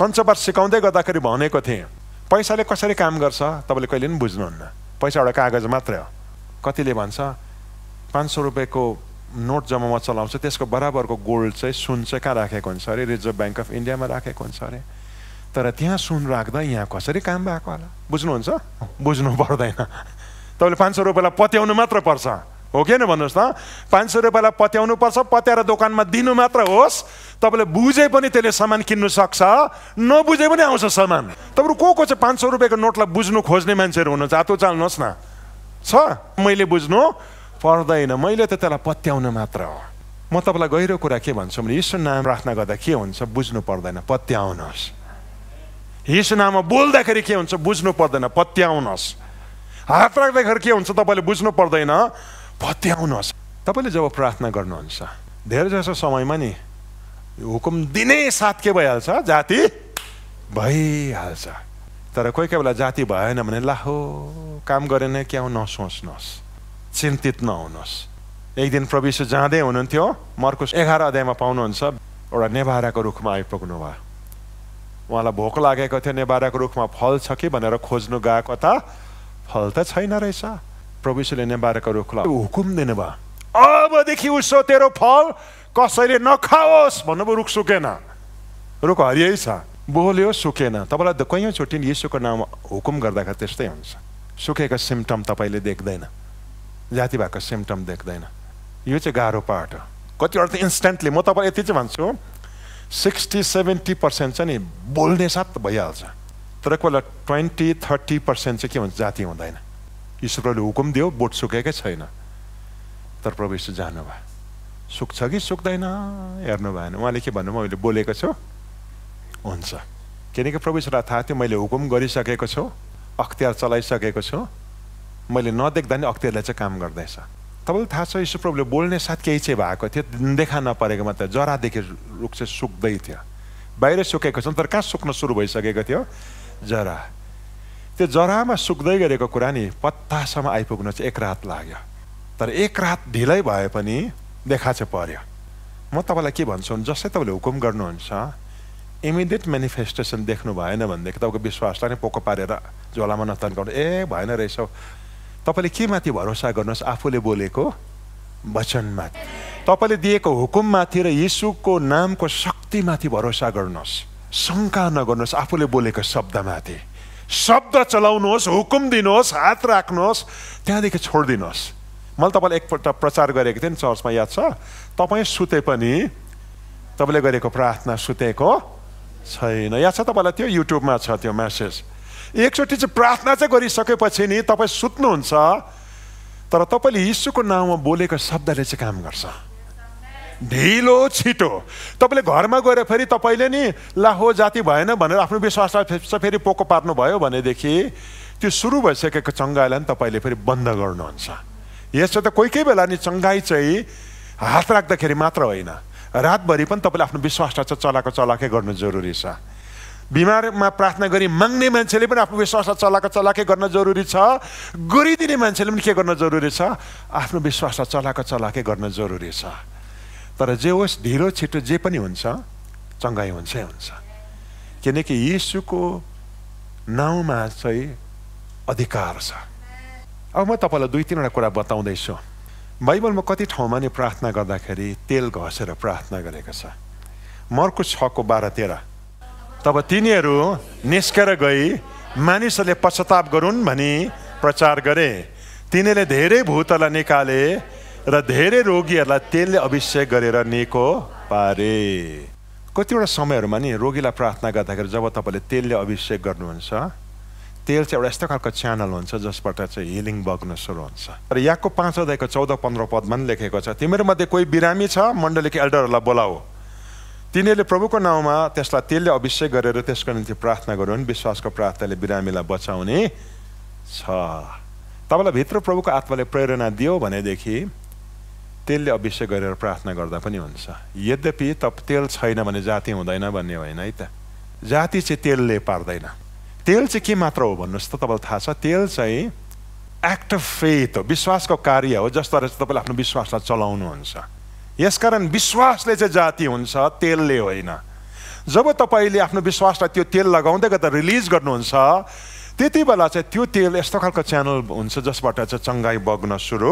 सन्चबार सिकाउँदै गर्दाखेरि भनेको थिएँ पैसाले कसरी काम गर्छ तपाईँले कहिले पनि बुझ्नुहुन्न पैसा एउटा कागज मात्रै हो कतिले भन्छ पाँच सौ रुपियाँको नोट जम्मामा चलाउँछ त्यसको बराबरको गोल्ड चाहिँ सुन चाहिँ कहाँ राखेको हुन्छ अरे रिजर्भ ब्याङ्क अफ इन्डियामा राखेको हुन्छ अरे तर त्यहाँ सुन राख्दा यहाँ कसरी काम भएको होला बुझ्नुहुन्छ बुझ्नु पर्दैन तपाईँले पाँच सौ रुपियाँलाई पत्याउनु मात्र पर्छ हो कि भन्नुहोस् त पाँच सौ रुपियाँलाई पत्याउनु पर्छ पत्याएर दोकानमा दिनु मात्र होस् तपाईँले बुझे पनि त्यसले सामान किन्नु सक्छ नबुझे पनि आउँछ सामान तपाईँहरू को को चाहिँ पाँच सौ रुपियाँको नोटलाई बुझ्नु खोज्ने मान्छेहरू हुनुहुन्छ हात चाल्नुहोस् न छ मैले बुझ्नु पर्दैन मैले त त्यसलाई पत्याउन मात्र हो म तपाईँलाई गहिरो कुरा के भन्छु भने यसो नाम प्रार्थना गर्दा के हुन्छ बुझ्नु पर्दैन पत्याउनुहोस् यसो नाममा बोल्दाखेरि के हुन्छ बुझ्नु पर्दैन पत्याउनुहोस् हात राख्दाखेरि के हुन्छ तपाईँले बुझ्नु पर्दैन पत्याउनुहोस् तपाईँले जब प्रार्थना गर्नुहुन्छ धेरै जसो समयमा नि हुकुम दिने साथ के भइहाल्छ जाति भइहाल्छ तर कोही कोही बेला जाति भएन भने ला हो काम गरेन क्या नसोच्नुहोस् चिन्तित नहुनुहोस् एक दिन प्रविशु जाँदै हुनुहुन्थ्यो मर्कुस एघार अध्यायमा पाउनुहुन्छ एउटा नेभाराको रुखमा आइपुग्नु भयो उहाँलाई भोक लागेको थियो नेभाराको रुखमा फल छ कि भनेर खोज्नु गएको त फल त छैन रहेछ प्रविशुले नेभाराको रुखलाई हुकुम दिनुभयो अबदेखि उसो तेरो फल कसैले नखाओस् भन्नुभयो रुख सुकेन रुख हरियै छ बोल्यो सुकेन तपाईँलाई कयौँचोटि यीशुको नाम हुकुम गर्दाखेरि त्यस्तै हुन्छ सुकेको सिम्टम तपाईँले देख्दैन जाति भएको सिम्टम देख्दैन यो चाहिँ गाह्रो पार्ट हो कतिवटा त इन्स्टेन्टली म तपाईँलाई यति चाहिँ भन्छु सिक्सटी सेभेन्टी पर्सेन्ट चाहिँ नि बोल्ने साथ भइहाल्छ तर कोही बेला ट्वेन्टी थर्टी पर्सेन्ट चाहिँ के भन्छ जाति हुँदैन ईश्वरले हुकुम दियो बोट सुकेकै छैन तर प्रभु जानु जानुभयो सुक्छ कि सुक्दैन हेर्नु भएन उहाँले के भन्नु मैले बोलेको छु हुन्छ किनकि प्रभु ईश्वरलाई थाहा थियो मैले हुकुम गरिसकेको छु अख्तियार चलाइसकेको छु मैले नदेख्दा नि अख्तियारलाई चाहिँ काम गर्दैछ तपाईँलाई थाहा छ यसो प्रभुले बोल्ने साथ केही चाहिँ भएको थियो देखा नपरेको मात्र जरादेखि रुख चाहिँ सुक्दै थियो बाहिर सुकेको छ तर कहाँ सुक्न सुरु भइसकेको थियो जरा त्यो जरामा सुक्दै गरेको कुरा नि पत्तासम्म आइपुग्न चाहिँ एक रात लाग्यो तर एक रात ढिलै भए पनि देखा चाहिँ पर्यो म तपाईँलाई के भन्छु भने जस्तै तपाईँले हुकुम गर्नुहुन्छ इमिडिएट मेनिफेस्टेसन देख्नु भएन भनेदेखि तपाईँको विश्वासलाई नै पोको पारेर झोलामा नतन्काउनु ए भएन रहेछ तपाईँले केमाथि भरोसा गर्नुहोस् आफूले बोलेको वचनमाथि तपाईँले दिएको हुकुममाथि र यीशुको नामको शक्तिमाथि भरोसा गर्नुहोस् शङ्का नगर्नुहोस् आफूले बोलेको शब्दमाथि शब्द चलाउनुहोस् हुकुम दिनुहोस् हात राख्नुहोस् त्यहाँदेखि छोडिदिनुहोस् मैले तपाईँलाई एकपल्ट प्रचार गरेको थिएँ नि चर्चमा याद छ तपाईँ सुते पनि तपाईँले गरेको प्रार्थना सुतेको छैन याद छ तपाईँलाई त्यो युट्युबमा छ त्यो म्यासेज एकचोटि चाहिँ प्रार्थना चाहिँ गरिसकेपछि नि तपाईँ सुत्नुहुन्छ तर तपाईँले यीशुको नाउँमा बोलेको शब्दले चाहिँ काम गर्छ ढिलो छिटो तपाईँले घरमा गएर फेरि तपाईँले नि लाहो जाति भएन भनेर आफ्नो विश्वासलाई फेरि पोको पार्नुभयो भनेदेखि त्यो सुरु भइसकेको चङ्गाइलाई पनि तपाईँले फेरि बन्द गर्नुहुन्छ यसो त कोही कोही बेला नि चङ्गाई चाहिँ हात राख्दाखेरि मात्र होइन रातभरि पनि तपाईँले आफ्नो विश्वासलाई चाहिँ चलाएको चलाएकै गर्नु जरुरी छ बिमारमा प्रार्थना गरी माग्ने मान्छेले पनि आफ्नो विश्वासलाई चलाएको चलाकै गर्न जरुरी छ गरिदिने मान्छेले पनि के गर्न जरुरी छ आफ्नो विश्वासलाई चलाएको चलाकै गर्न जरुरी छ तर जे होस् ढिलो छिटो जे पनि हुन्छ चङ्गाई हुन्छै हुन्छ किनकि यीशुको नाउँमा चाहिँ अधिकार छ अब म तपाईँलाई दुई तिनवटा कुरा बताउँदैछु बाइबलमा कति ठाउँमा नि प्रार्थना गर्दाखेरि तेल घसेर प्रार्थना गरेको छ मर्को छको बाह्र तेह्र तब तिनीहरू निस्केर गई मानिसहरूले पश्चाताप गरून् भनी प्रचार गरे तिनीहरूले धेरै भूतहरूलाई निकाले र धेरै रोगीहरूलाई तेलले अभिषेक गरेर निको पारे कतिवटा समयहरूमा नि रोगीलाई प्रार्थना गर्दाखेरि जब तपाईँले तेलले अभिषेक गर्नुहुन्छ तेल चाहिँ एउटा यस्तो खालको च्यानल हुन्छ जसबाट चाहिँ हिलिङ बग्न सुरु हुन्छ र याको पाँच अध्यायको चौध पन्ध्र पदमा पनि लेखेको छ तिमीहरूमध्ये कोही बिरामी छ मण्डलीको एल्डरहरूलाई बोलाऊ तिनीहरूले प्रभुको नाउँमा त्यसलाई तेलले अभिषेक गरेर त्यसको निम्ति प्रार्थना गरून् विश्वासको प्रार्थनाले बिरामीलाई बचाउने छ तपाईँलाई भित्र प्रभुको आत्माले प्रेरणा दियो भनेदेखि तेलले अभिषेक गरेर प्रार्थना गर्दा पनि हुन्छ यद्यपि त तेल छैन भने जाति हुँदैन भन्ने होइन है त जाति चाहिँ तेलले पार्दैन तेल चाहिँ के मात्र हो भन्नुहोस् त तपाईँलाई थाहा छ तेल चाहिँ एक्ट अफ फेथ हो विश्वासको कार्य हो जसद्वारा चाहिँ तपाईँले आफ्नो विश्वासलाई चलाउनुहुन्छ यसकारण विश्वासले चाहिँ जाति हुन्छ तेलले होइन जब तपाईँले आफ्नो विश्वासलाई त्यो तेल लगाउँदै गर्दा रिलिज गर्नुहुन्छ त्यति बेला चाहिँ त्यो तेल यस्तो खालको च्यानल हुन्छ जसबाट चाहिँ चङ्गाई बग्न सुरु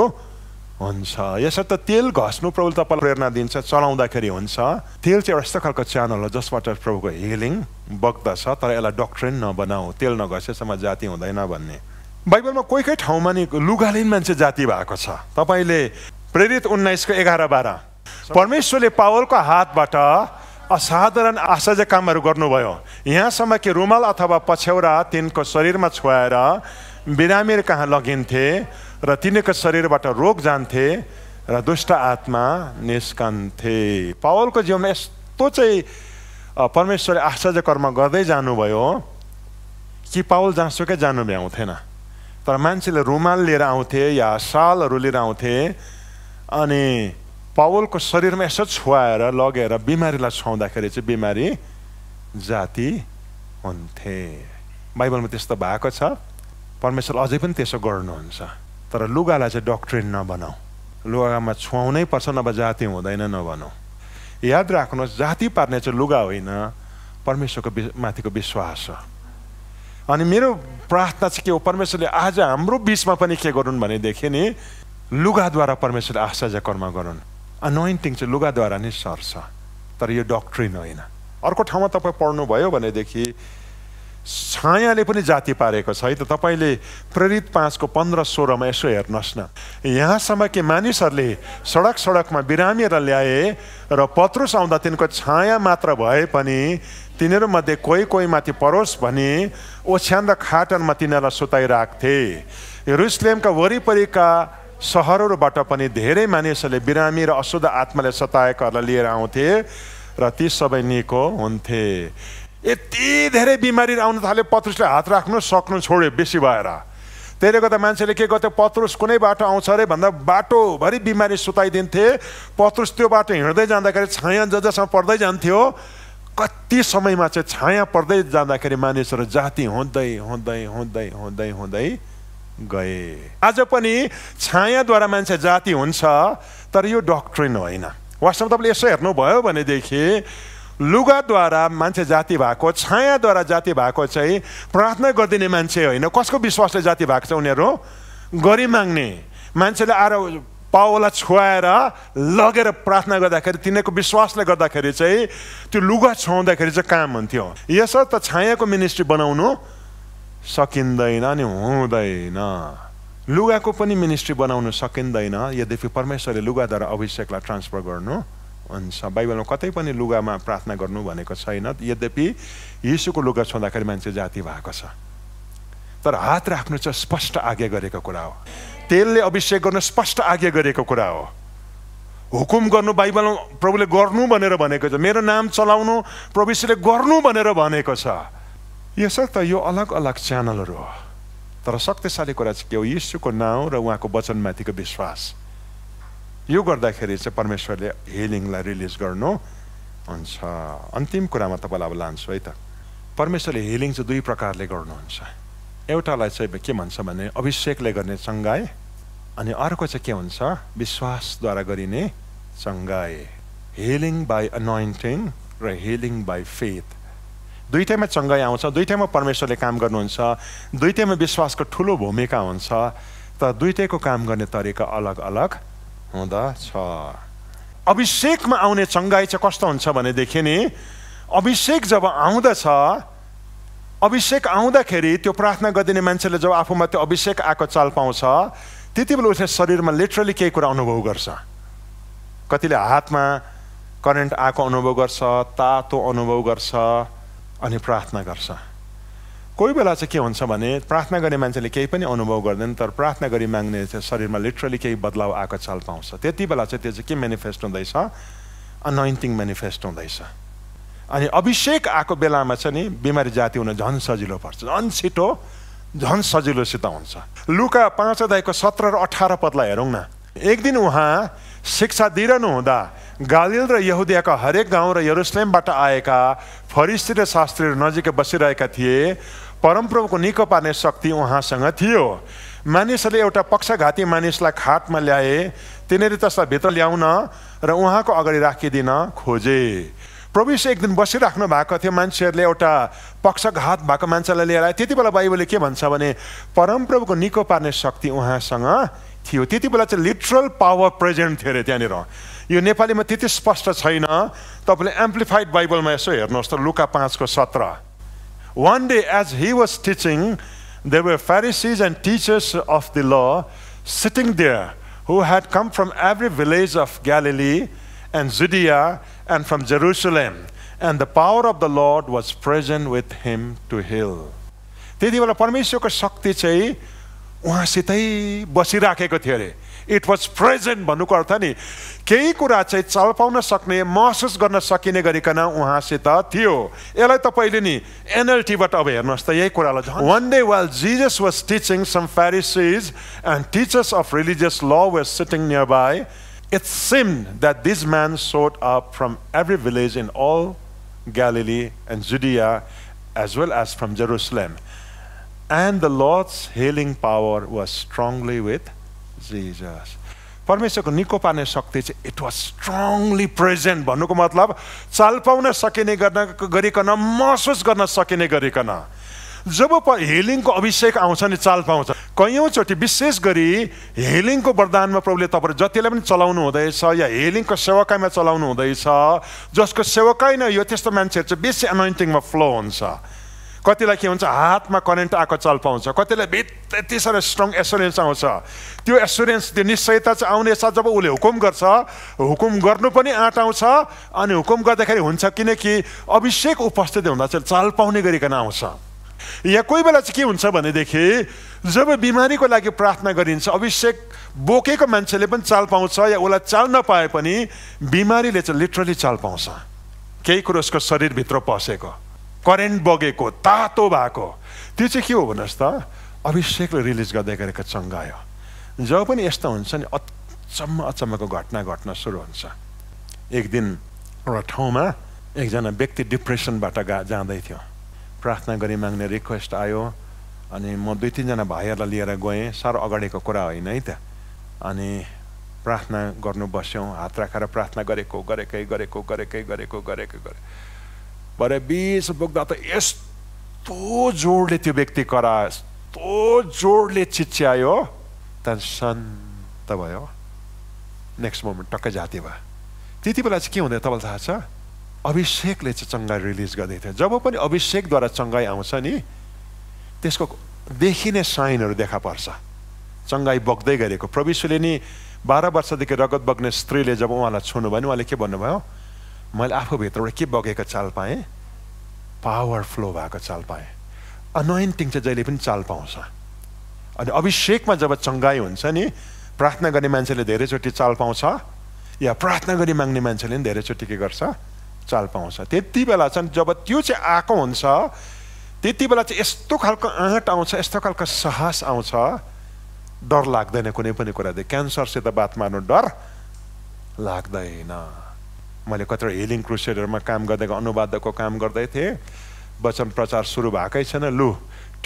हुन्छ यसर्थ तेल घस्नु प्रभुले तपाईँलाई प्रेरणा दिन्छ चलाउँदाखेरि हुन्छ तेल चाहिँ एउटा यस्तो खालको च्यानल हो जसबाट प्रभुको हिलिङ बग्दछ तर यसलाई डक्ट्रिन नबनाऊ तेल नघसेसम्म जाति हुँदैन भन्ने बाइबलमा कोही कोही ठाउँमा नि लुगाले मान्छे जाति भएको छ तपाईँले प्रेरित उन्नाइसको एघार बाह्र परमेश्वरले पावलको हातबाट असाधारण आश्चर्य कामहरू गर्नुभयो यहाँसम्म कि रुमाल अथवा पछ्यौरा तिनको शरीरमा छुवाएर बिरामीहरू कहाँ लगिन्थे र तिनीहरूको शरीरबाट रोग जान्थे र दुष्ट आत्मा निस्कन्थे पावलको जीवनमा यस्तो चाहिँ परमेश्वरले आश्चर्य कर्म गर्दै जानुभयो कि पावल जहाँसुकै जानु भ्याउँथेन तर मान्छेले रुमाल लिएर आउँथे या सालहरू लिएर आउँथे अनि पावलको शरीरमा यसो छुवाएर लगेर बिमारीलाई छुवाउँदाखेरि चाहिँ बिमारी जाति हुन्थे बाइबलमा त्यस्तो भएको छ परमेश्वर अझै पनि त्यसो गर्नुहुन्छ तर लुगालाई चाहिँ डक्ट्रिन नबनाऊ लुगामा छुवाउनै पर्छ नभए जाति हुँदैन नभनौँ याद राख्नुहोस् जाति पार्ने चाहिँ लुगा होइन परमेश्वरको माथिको विश्वास हो अनि मेरो प्रार्थना चाहिँ के हो परमेश्वरले आज हाम्रो बिचमा पनि के गरून् भनेदेखि नि लुगाद्वारा परमेश्वरले आश्चर्य कर्म गरून् अनोइन्टिङ चाहिँ लुगाद्वारा नै सर्छ तर यो डक्ट्रिन होइन अर्को ठाउँमा तपाईँ पढ्नुभयो भनेदेखि छायाले पनि जाति पारेको छ है त तपाईँले प्रेरित पाँचको पन्ध्र सोह्रमा यसो हेर्नुहोस् न यहाँसम्म कि मानिसहरूले सडक सडकमा बिरामीहरू ल्याए र पत्रुस आउँदा तिनको छाया मात्र भए पनि तिनीहरूमध्ये कोही कोही माथि परोस् भने ओछ्यान र खाटनमा तिनीहरूलाई सुताइराख्थे रुसलेमका वरिपरिका सहरहरूबाट पनि धेरै मानिसहरूले बिरामी र अशुद्ध आत्माले सताएकाहरूलाई लिएर आउँथे र ती सबै निको हुन्थे यति धेरै बिमारी आउन थाल्यो पत्रुसले हात राख्नु सक्नु छोड्यो बेसी भएर त्यसले गर्दा मान्छेले के गर्थ्यो पत्रुस कुनै बाटो आउँछ अरे भन्दा बाटोभरि बिमारी सुताइदिन्थे पत्रुस त्यो बाटो हिँड्दै जाँदाखेरि छाया ज जसमा पर्दै जान्थ्यो कति समयमा चाहिँ छाया पर्दै जाँदाखेरि मानिसहरू जाति हुँदै हुँदै हुँदै हुँदै हुँदै गए आज पनि छायाद्वारा मान्छे जाति हुन्छ तर यो डक्ट्रिन होइन वास्तवमा तपाईँले यसो हेर्नुभयो भनेदेखि लुगाद्वारा मान्छे जाति भएको छायाद्वारा जाति भएको चाहिँ प्रार्थना गरिदिने मान्छे होइन कसको विश्वासले जाति भएको छ उनीहरू गरी माग्ने मान्छेले आएर पाओलाई छुवाएर लगेर प्रार्थना गर्दाखेरि तिनीहरूको विश्वासले गर्दाखेरि चाहिँ त्यो लुगा छुवाउँदाखेरि चाहिँ काम हुन्थ्यो त छायाको मिनिस्ट्री बनाउनु सकिँदैन नि हुँदैन लुगाको पनि मिनिस्ट्री बनाउनु सकिँदैन यद्यपि परमेश्वरले लुगाद्वारा अभिषेकलाई ट्रान्सफर गर्नु हुन्छ बाइबलमा कतै पनि लुगामा प्रार्थना गर्नु भनेको छैन यद्यपि यीशुको लुगा छोँदाखेरि मान्छे जाति भएको छ तर हात राख्नु चाहिँ स्पष्ट आज्ञा गरेको कुरा हो तेलले अभिषेक गर्नु स्पष्ट आज्ञा गरेको कुरा हो हुकुम गर्नु बाइबलमा प्रभुले गर्नु भनेर भनेको छ मेरो नाम चलाउनु प्रविश्वले गर्नु भनेर भनेको छ यसर्थ यो अलग अलग च्यानलहरू हो तर शक्तिशाली कुरा चाहिँ के हो यीशुको नाउँ र उहाँको वचनमाथिको विश्वास यो गर्दाखेरि चाहिँ परमेश्वरले हिलिङलाई रिलिज गर्नु हुन्छ अन्तिम कुरामा तपाईँलाई अब लान्छु है त परमेश्वरले हिलिङ चाहिँ दुई प्रकारले गर्नुहुन्छ एउटालाई चाहिँ के भन्छ भने अभिषेकले गर्ने चङ्गाए अनि अर्को चाहिँ के हुन्छ विश्वासद्वारा गरिने चङ्गाए हिलिङ बाई अनोइन्टिङ र हिलिङ बाई फेथ दुइटैमा चङ्गाई आउँछ दुइटैमा परमेश्वरले काम गर्नुहुन्छ दुइटैमा विश्वासको ठुलो भूमिका हुन्छ तर दुइटैको काम गर्ने तरिका अलग अलग हुँदछ अभिषेकमा आउने चङ्गाई चाहिँ कस्तो हुन्छ भनेदेखि नि अभिषेक जब आउँदछ अभिषेक आउँदाखेरि त्यो प्रार्थना गरिदिने मान्छेले जब आफूमा त्यो अभिषेक आएको चाल पाउँछ त्यति बेला उसले शरीरमा लिटरली केही कुरा अनुभव गर्छ कतिले हातमा करेन्ट आएको अनुभव गर्छ तातो अनुभव गर्छ अनि प्रार्थना गर्छ कोही बेला चाहिँ के हुन्छ भने प्रार्थना गर्ने मान्छेले केही पनि अनुभव गर्दैन तर प्रार्थना गरी माग्ने चाहिँ शरीरमा लिटरली केही बदलाव आएको चाल पाउँछ त्यति बेला चाहिँ त्यो चाहिँ के मेनिफेस्ट हुँदैछ अनइन्टिङ मेनिफेस्ट हुँदैछ अनि अभिषेक आएको बेलामा चाहिँ नि बिमारी जाति हुन झन् सजिलो पर्छ झन् छिटो झन् सजिलोसित हुन्छ लुका पाँच अध्यायको सत्र र अठार पदलाई हेरौँ न एक दिन उहाँ शिक्षा दिइरहनु हुँदा गालिल र यहुदियाका हरेक गाउँ र यरुसलेमबाट आएका फरिस्ती र शास्त्रीहरू नजिकै बसिरहेका थिए परमप्रभुको निको पार्ने शक्ति उहाँसँग थियो मानिसहरूले एउटा पक्षघाती मानिसलाई खाटमा ल्याए तिनीहरू त्यसलाई भित्र ल्याउन र उहाँको अगाडि राखिदिन खोजे प्रविश एक दिन बसिराख्नु भएको थियो मान्छेहरूले एउटा पक्षघात भएको मान्छेलाई लिएर आए त्यति बेला बाइबलले के भन्छ भने परमप्रभुको निको पार्ने शक्ति उहाँसँग थियो त्यति बेला चाहिँ लिटरल पावर प्रेजेन्ट थियो अरे त्यहाँनिर यो नेपालीमा त्यति स्पष्ट छैन तपाईँले एम्प्लिफाइड बाइबलमा यसो हेर्नुहोस् त लुका पाँचको सत्र one day as he was teaching there were Pharisees and teachers of the law sitting there who had come from every village of Galilee and Judea and from Jerusalem and the power of the Lord was present with him to heal त्यति बेला परमेश्वरको शक्ति चाहिँ उहाँसितै बसिराखेको थियो अरे it was present भन्नुको अर्थ नि केही कुरा चाहिँ चल्पाउन सक्ने महसुस गर्न सकिने गरिकन उहाँसित थियो यसलाई तपाईँले नि एनएलटीबाट अब हेर्नुहोस् त यही कुरालाई one day while Jesus was teaching some Pharisees and teachers of religious law was sitting near by it seem that this man sought up from every village in all Galilee and Judea as well as from Jerusalem And the Lord's healing power was strongly with Jesus. परमेश्वरको निको पार्ने शक्ति चाहिँ it was strongly present भन्नुको मतलब चाल पाउन सकिने गर्न गरिकन महसुस गर्न सकिने गरिकन जब प हिलिङको अभिषेक आउँछ नि चाल पाउँछ कैयौँचोटि विशेष गरी हिलिङको वरदानमा प्रभुले तपाईँ जतिलाई पनि चलाउनु हुँदैछ या हिलिङको सेवाकाइमा चलाउनु हुँदैछ जसको सेवकाई नै यो त्यस्तो मान्छेहरू चाहिँ बेसी एनाइन्टिङमा फ्लो हुन्छ कतिलाई के हुन्छ हातमा करेन्ट आएको चल पाउँछ कतिलाई भित यति साह्रो स्ट्रङ एसुरेन्स आउँछ त्यो एसुरेन्स त्यो निश्चयता चाहिँ आउनेछ जब उसले हुकुम गर्छ हुकुम गर्नु पनि आँट आउँछ अनि हुकुम गर्दाखेरि हुन्छ किनकि अभिषेक उपस्थित हुँदा चाहिँ चाल पाउने गरिकन आउँछ या कोही बेला चाहिँ के हुन्छ भनेदेखि जब बिमारीको लागि प्रार्थना गरिन्छ अभिषेक बोकेको मान्छेले पनि चाल पाउँछ या उसलाई चाल नपाए पनि बिमारीले चाहिँ लिटरली चाल पाउँछ केही कुरो उसको शरीरभित्र पसेको करेन्ट बगेको तातो भएको त्यो चाहिँ के हो भन्नुहोस् त अभिषेकले रिलिज गर्दै गरेको आयो जब पनि यस्तो हुन्छ नि अचम्म अचम्मको घटना घट्न सुरु हुन्छ एक दिन एउटा ठाउँमा एकजना व्यक्ति डिप्रेसनबाट गा जाँदै थियो प्रार्थना गरी माग्ने रिक्वेस्ट आयो अनि म दुई तिनजना भाइहरूलाई लिएर गएँ साह्रो अगाडिको कुरा होइन है त अनि प्रार्थना गर्नु बस्यौँ हात राखेर प्रार्थना गरेको गरेकै गरेको गरेकै गरेको गरेकै गरेको भरे बिस बोक्दा त यस्तो जोडले त्यो व्यक्ति करा यस्तो जोडले चिच्यायो त्यहाँदेखि शान्त भयो नेक्स्ट मोमेन्ट टक्कै जाति भयो त्यति बेला चाहिँ के हुँदैन तपाईँलाई थाहा छ अभिषेकले चाहिँ चङ्गाई रिलिज गर्दै थियो जब पनि अभिषेकद्वारा चङ्गाई आउँछ नि त्यसको देखिने साइनहरू देखा पर्छ चङ्गाई बग्दै गरेको प्रविश्वले नि बाह्र वर्षदेखि रगत बग्ने स्त्रीले जब उहाँलाई छुनु भने उहाँले के भन्नुभयो मैले आफूभित्रबाट के बगेको चाल पाएँ पावर फ्लो भएको चाल पाएँ अनोइन्टिङ चाहिँ जहिले पनि चाल पाउँछ अनि अभिषेकमा जब चङ्गाई हुन्छ नि प्रार्थना गर्ने मान्छेले धेरैचोटि चाल पाउँछ या प्रार्थना गरी माग्ने मान्छेले पनि धेरैचोटि के गर्छ चाल पाउँछ त्यति बेला चाहिँ जब त्यो चाहिँ आएको हुन्छ त्यति बेला चाहिँ यस्तो खालको आँट आउँछ यस्तो खालको साहस आउँछ डर लाग्दैन कुनै पनि कुरादेखि क्यान्सरसित बात मार्नु डर लाग्दैन मैले कतिवटा हिलिङ क्रुसेडहरूमा काम गर्दै अनुवादको काम गर्दै थिएँ वचन प्रचार सुरु भएकै छैन लु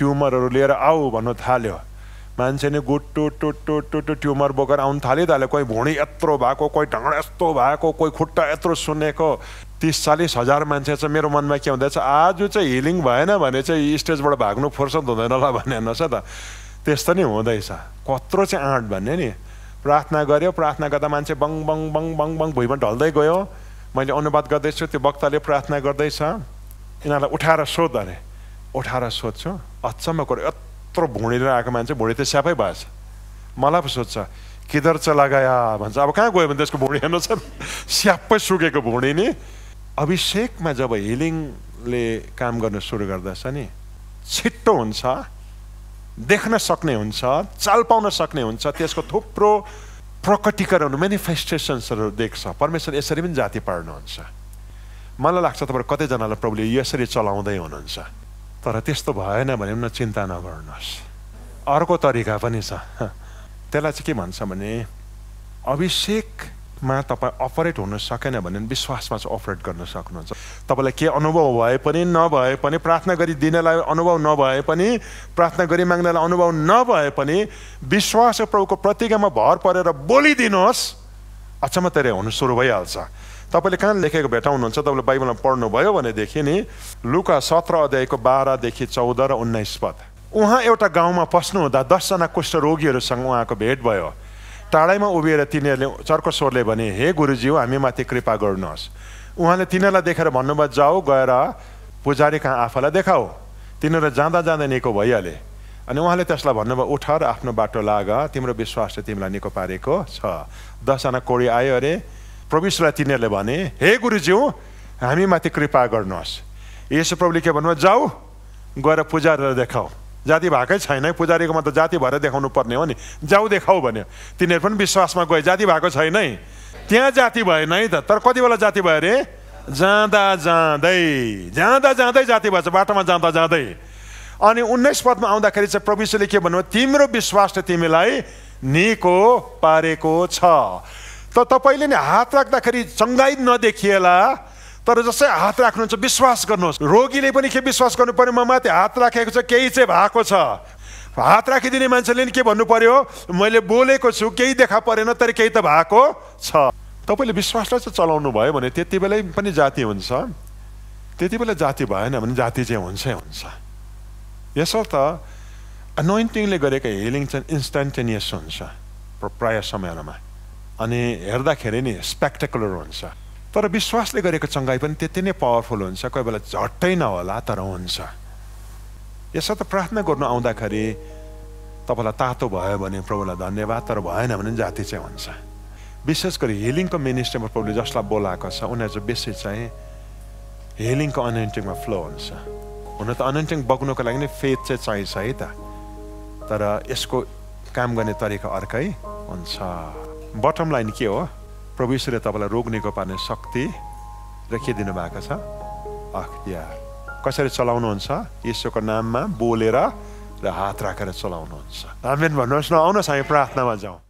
ट्युमरहरू लिएर आऊ भन्नु थाल्यो मान्छे नै गोटो टोटो टोटो ट्युमर बोकेर आउनु थालिहाल्यो कोही भुँडी यत्रो भएको कोही ढङ्गडा यस्तो भएको कोही खुट्टा यत्रो सुनेको तिस चालिस हजार मान्छे चाहिँ मेरो मनमा के हुँदैछ आज चाहिँ हिलिङ भएन भने चाहिँ स्टेजबाट भाग्नु फुर्सद हुँदैन होला भने हेर्नुहोस् त त्यस्तो नै हुँदैछ कत्रो चाहिँ आँट भन्ने नि प्रार्थना गऱ्यो प्रार्थना गर्दा मान्छे बङ बङ बङ बङ बङ भुइँमा ढल्दै गयो मैले अनुवाद गर्दैछु त्यो वक्ताले प्रार्थना गर्दैछ यिनीहरूलाई उठाएर सोध अरे उठाएर सोध्छु अचम्म कुरो यत्रो भुँडेर आएको मान्छे भुँडी त स्यापै भएछ मलाई पो सोध्छ किधर चाहिँ लगाया भन्छ अब कहाँ गयो भने त्यसको भुँडी हेर्नुहोस् स्यापै सुकेको भुँडी नि अभिषेकमा जब हिलिङले काम गर्न सुरु गर्दछ नि छिट्टो हुन्छ देख्न सक्ने हुन्छ चाल पाउन सक्ने हुन्छ त्यसको थुप्रो प्रकटीकरण मेनिफेस्टेसन्सहरू देख्छ परमेश्वर यसरी पनि जाति पार्नुहुन्छ मलाई लाग्छ तपाईँ कतिजनालाई प्रभुले यसरी चलाउँदै हुनुहुन्छ तर त्यस्तो भएन भने पनि चिन्ता नगर्नुहोस् अर्को तरिका पनि छ त्यसलाई चाहिँ के भन्छ भने अभिषेक मा तपाईँ अपरेट हुन सकेन भने विश्वासमा चाहिँ अपरेट गर्न सक्नुहुन्छ तपाईँलाई के अनुभव भए पनि नभए पनि प्रार्थना गरी दिनलाई अनुभव नभए पनि प्रार्थना गरी माग्नलाई अनुभव नभए पनि विश्वास प्रभुको प्रतिज्ञामा भर परेर बोलिदिनुहोस् अचम्म तरे हुनु सुरु भइहाल्छ तपाईँले कहाँ लेखेको भेटाउनुहुन्छ तपाईँले बाइबलमा पढ्नुभयो भनेदेखि नि लुका सत्र अध्यायको बाह्रदेखि चौध र उन्नाइस पद उहाँ एउटा गाउँमा पस्नुहुँदा दसजना रोगीहरूसँग उहाँको भेट भयो टाढैमा उभिएर तिनीहरूले चर्को स्वरले भने हे गुरुज्यू हामीमाथि कृपा गर्नुहोस् उहाँले तिनीहरूलाई देखेर भन्नुभयो जाऊ गएर पुजारी कहाँ आफूलाई देखाऊ तिनीहरू जाँदा जाँदा निको भइहाले अनि उहाँले त्यसलाई भन्नुभयो उठ र आफ्नो बाटो लाग तिम्रो विश्वासले तिमीलाई निको पारेको छ दसजना कोडी आयो अरे प्रविश्वलाई तिनीहरूले भने हे गुरुज्यू हामी माथि कृपा गर्नुहोस् यसो प्रभुले के भन्नुभयो जाऊ गएर पुजारीलाई देखाऊ जाति भएकै छैन है पुजारीकोमा त जाति भएर देखाउनु पर्ने हो नि जाऊ देखाऊ भन्यो तिनीहरू पनि विश्वासमा गए जाति भएको छैन है त्यहाँ जाति भएन है त तर कति बेला जाति भयो अरे जाँदा जाँदै जाँदा जाँदै जाति भएछ बाटोमा जाँदा जाँदै अनि उन्नाइस पदमा आउँदाखेरि चाहिँ प्रविश्वले के भन्नुभयो तिम्रो विश्वासले तिमीलाई निको पारेको छ त तपाईँले नि हात राख्दाखेरि चङ्गाई नदेखिएला तर जसै हात राख्नुहुन्छ विश्वास गर्नुहोस् रोगीले पनि के विश्वास गर्नु पर्यो म माथि हात राखेको छ केही चाहिँ भएको छ हात राखिदिने मान्छेले नि के भन्नु पर्यो मैले बोलेको छु केही देखा परेन तर केही त भएको छ तपाईँले विश्वासलाई चाहिँ चलाउनु भयो भने त्यति बेलै पनि जाति हुन्छ त्यति बेला जाति भएन भने जाति चाहिँ हुन्छै हुन्छ यसर्थ अनोइन्टिङले गरेको हिलिङ चाहिँ इन्स्टान्टेनियस हुन्छ प्रायः समयहरूमा अनि हेर्दाखेरि नि स्पेक्टेकुलर हुन्छ तर विश्वासले गरेको चङ्गाई पनि त्यति नै पावरफुल हुन्छ कोही बेला झट्टै नहोला तर हुन्छ यसो त प्रार्थना गर्नु आउँदाखेरि तपाईँलाई तातो भयो भने प्रभुलाई धन्यवाद तर भएन भने जाति चाहिँ हुन्छ विशेष गरी हिलिङको मिनिस्ट्रीमा प्रभुले जसलाई बोलाएको छ उनीहरू चाहिँ बेसी चाहिँ हिलिङको अनेन्टिङमा फ्लो हुन्छ हुन त अनेन्टिङ बग्नुको लागि नै फेथ चाहिँ चाहिन्छ है त तर यसको काम गर्ने तरिका अर्कै हुन्छ बटम लाइन के हो ईश्वरले तपाईँलाई रोग निको पार्ने शक्ति र के दिनुभएको छ अख्तियार कसरी चलाउनुहुन्छ ईश्वरको नाममा बोलेर र हात राखेर चलाउनुहुन्छ आमेन भन्नुहोस् न आउनुहोस् हामी प्रार्थनामा जाउँ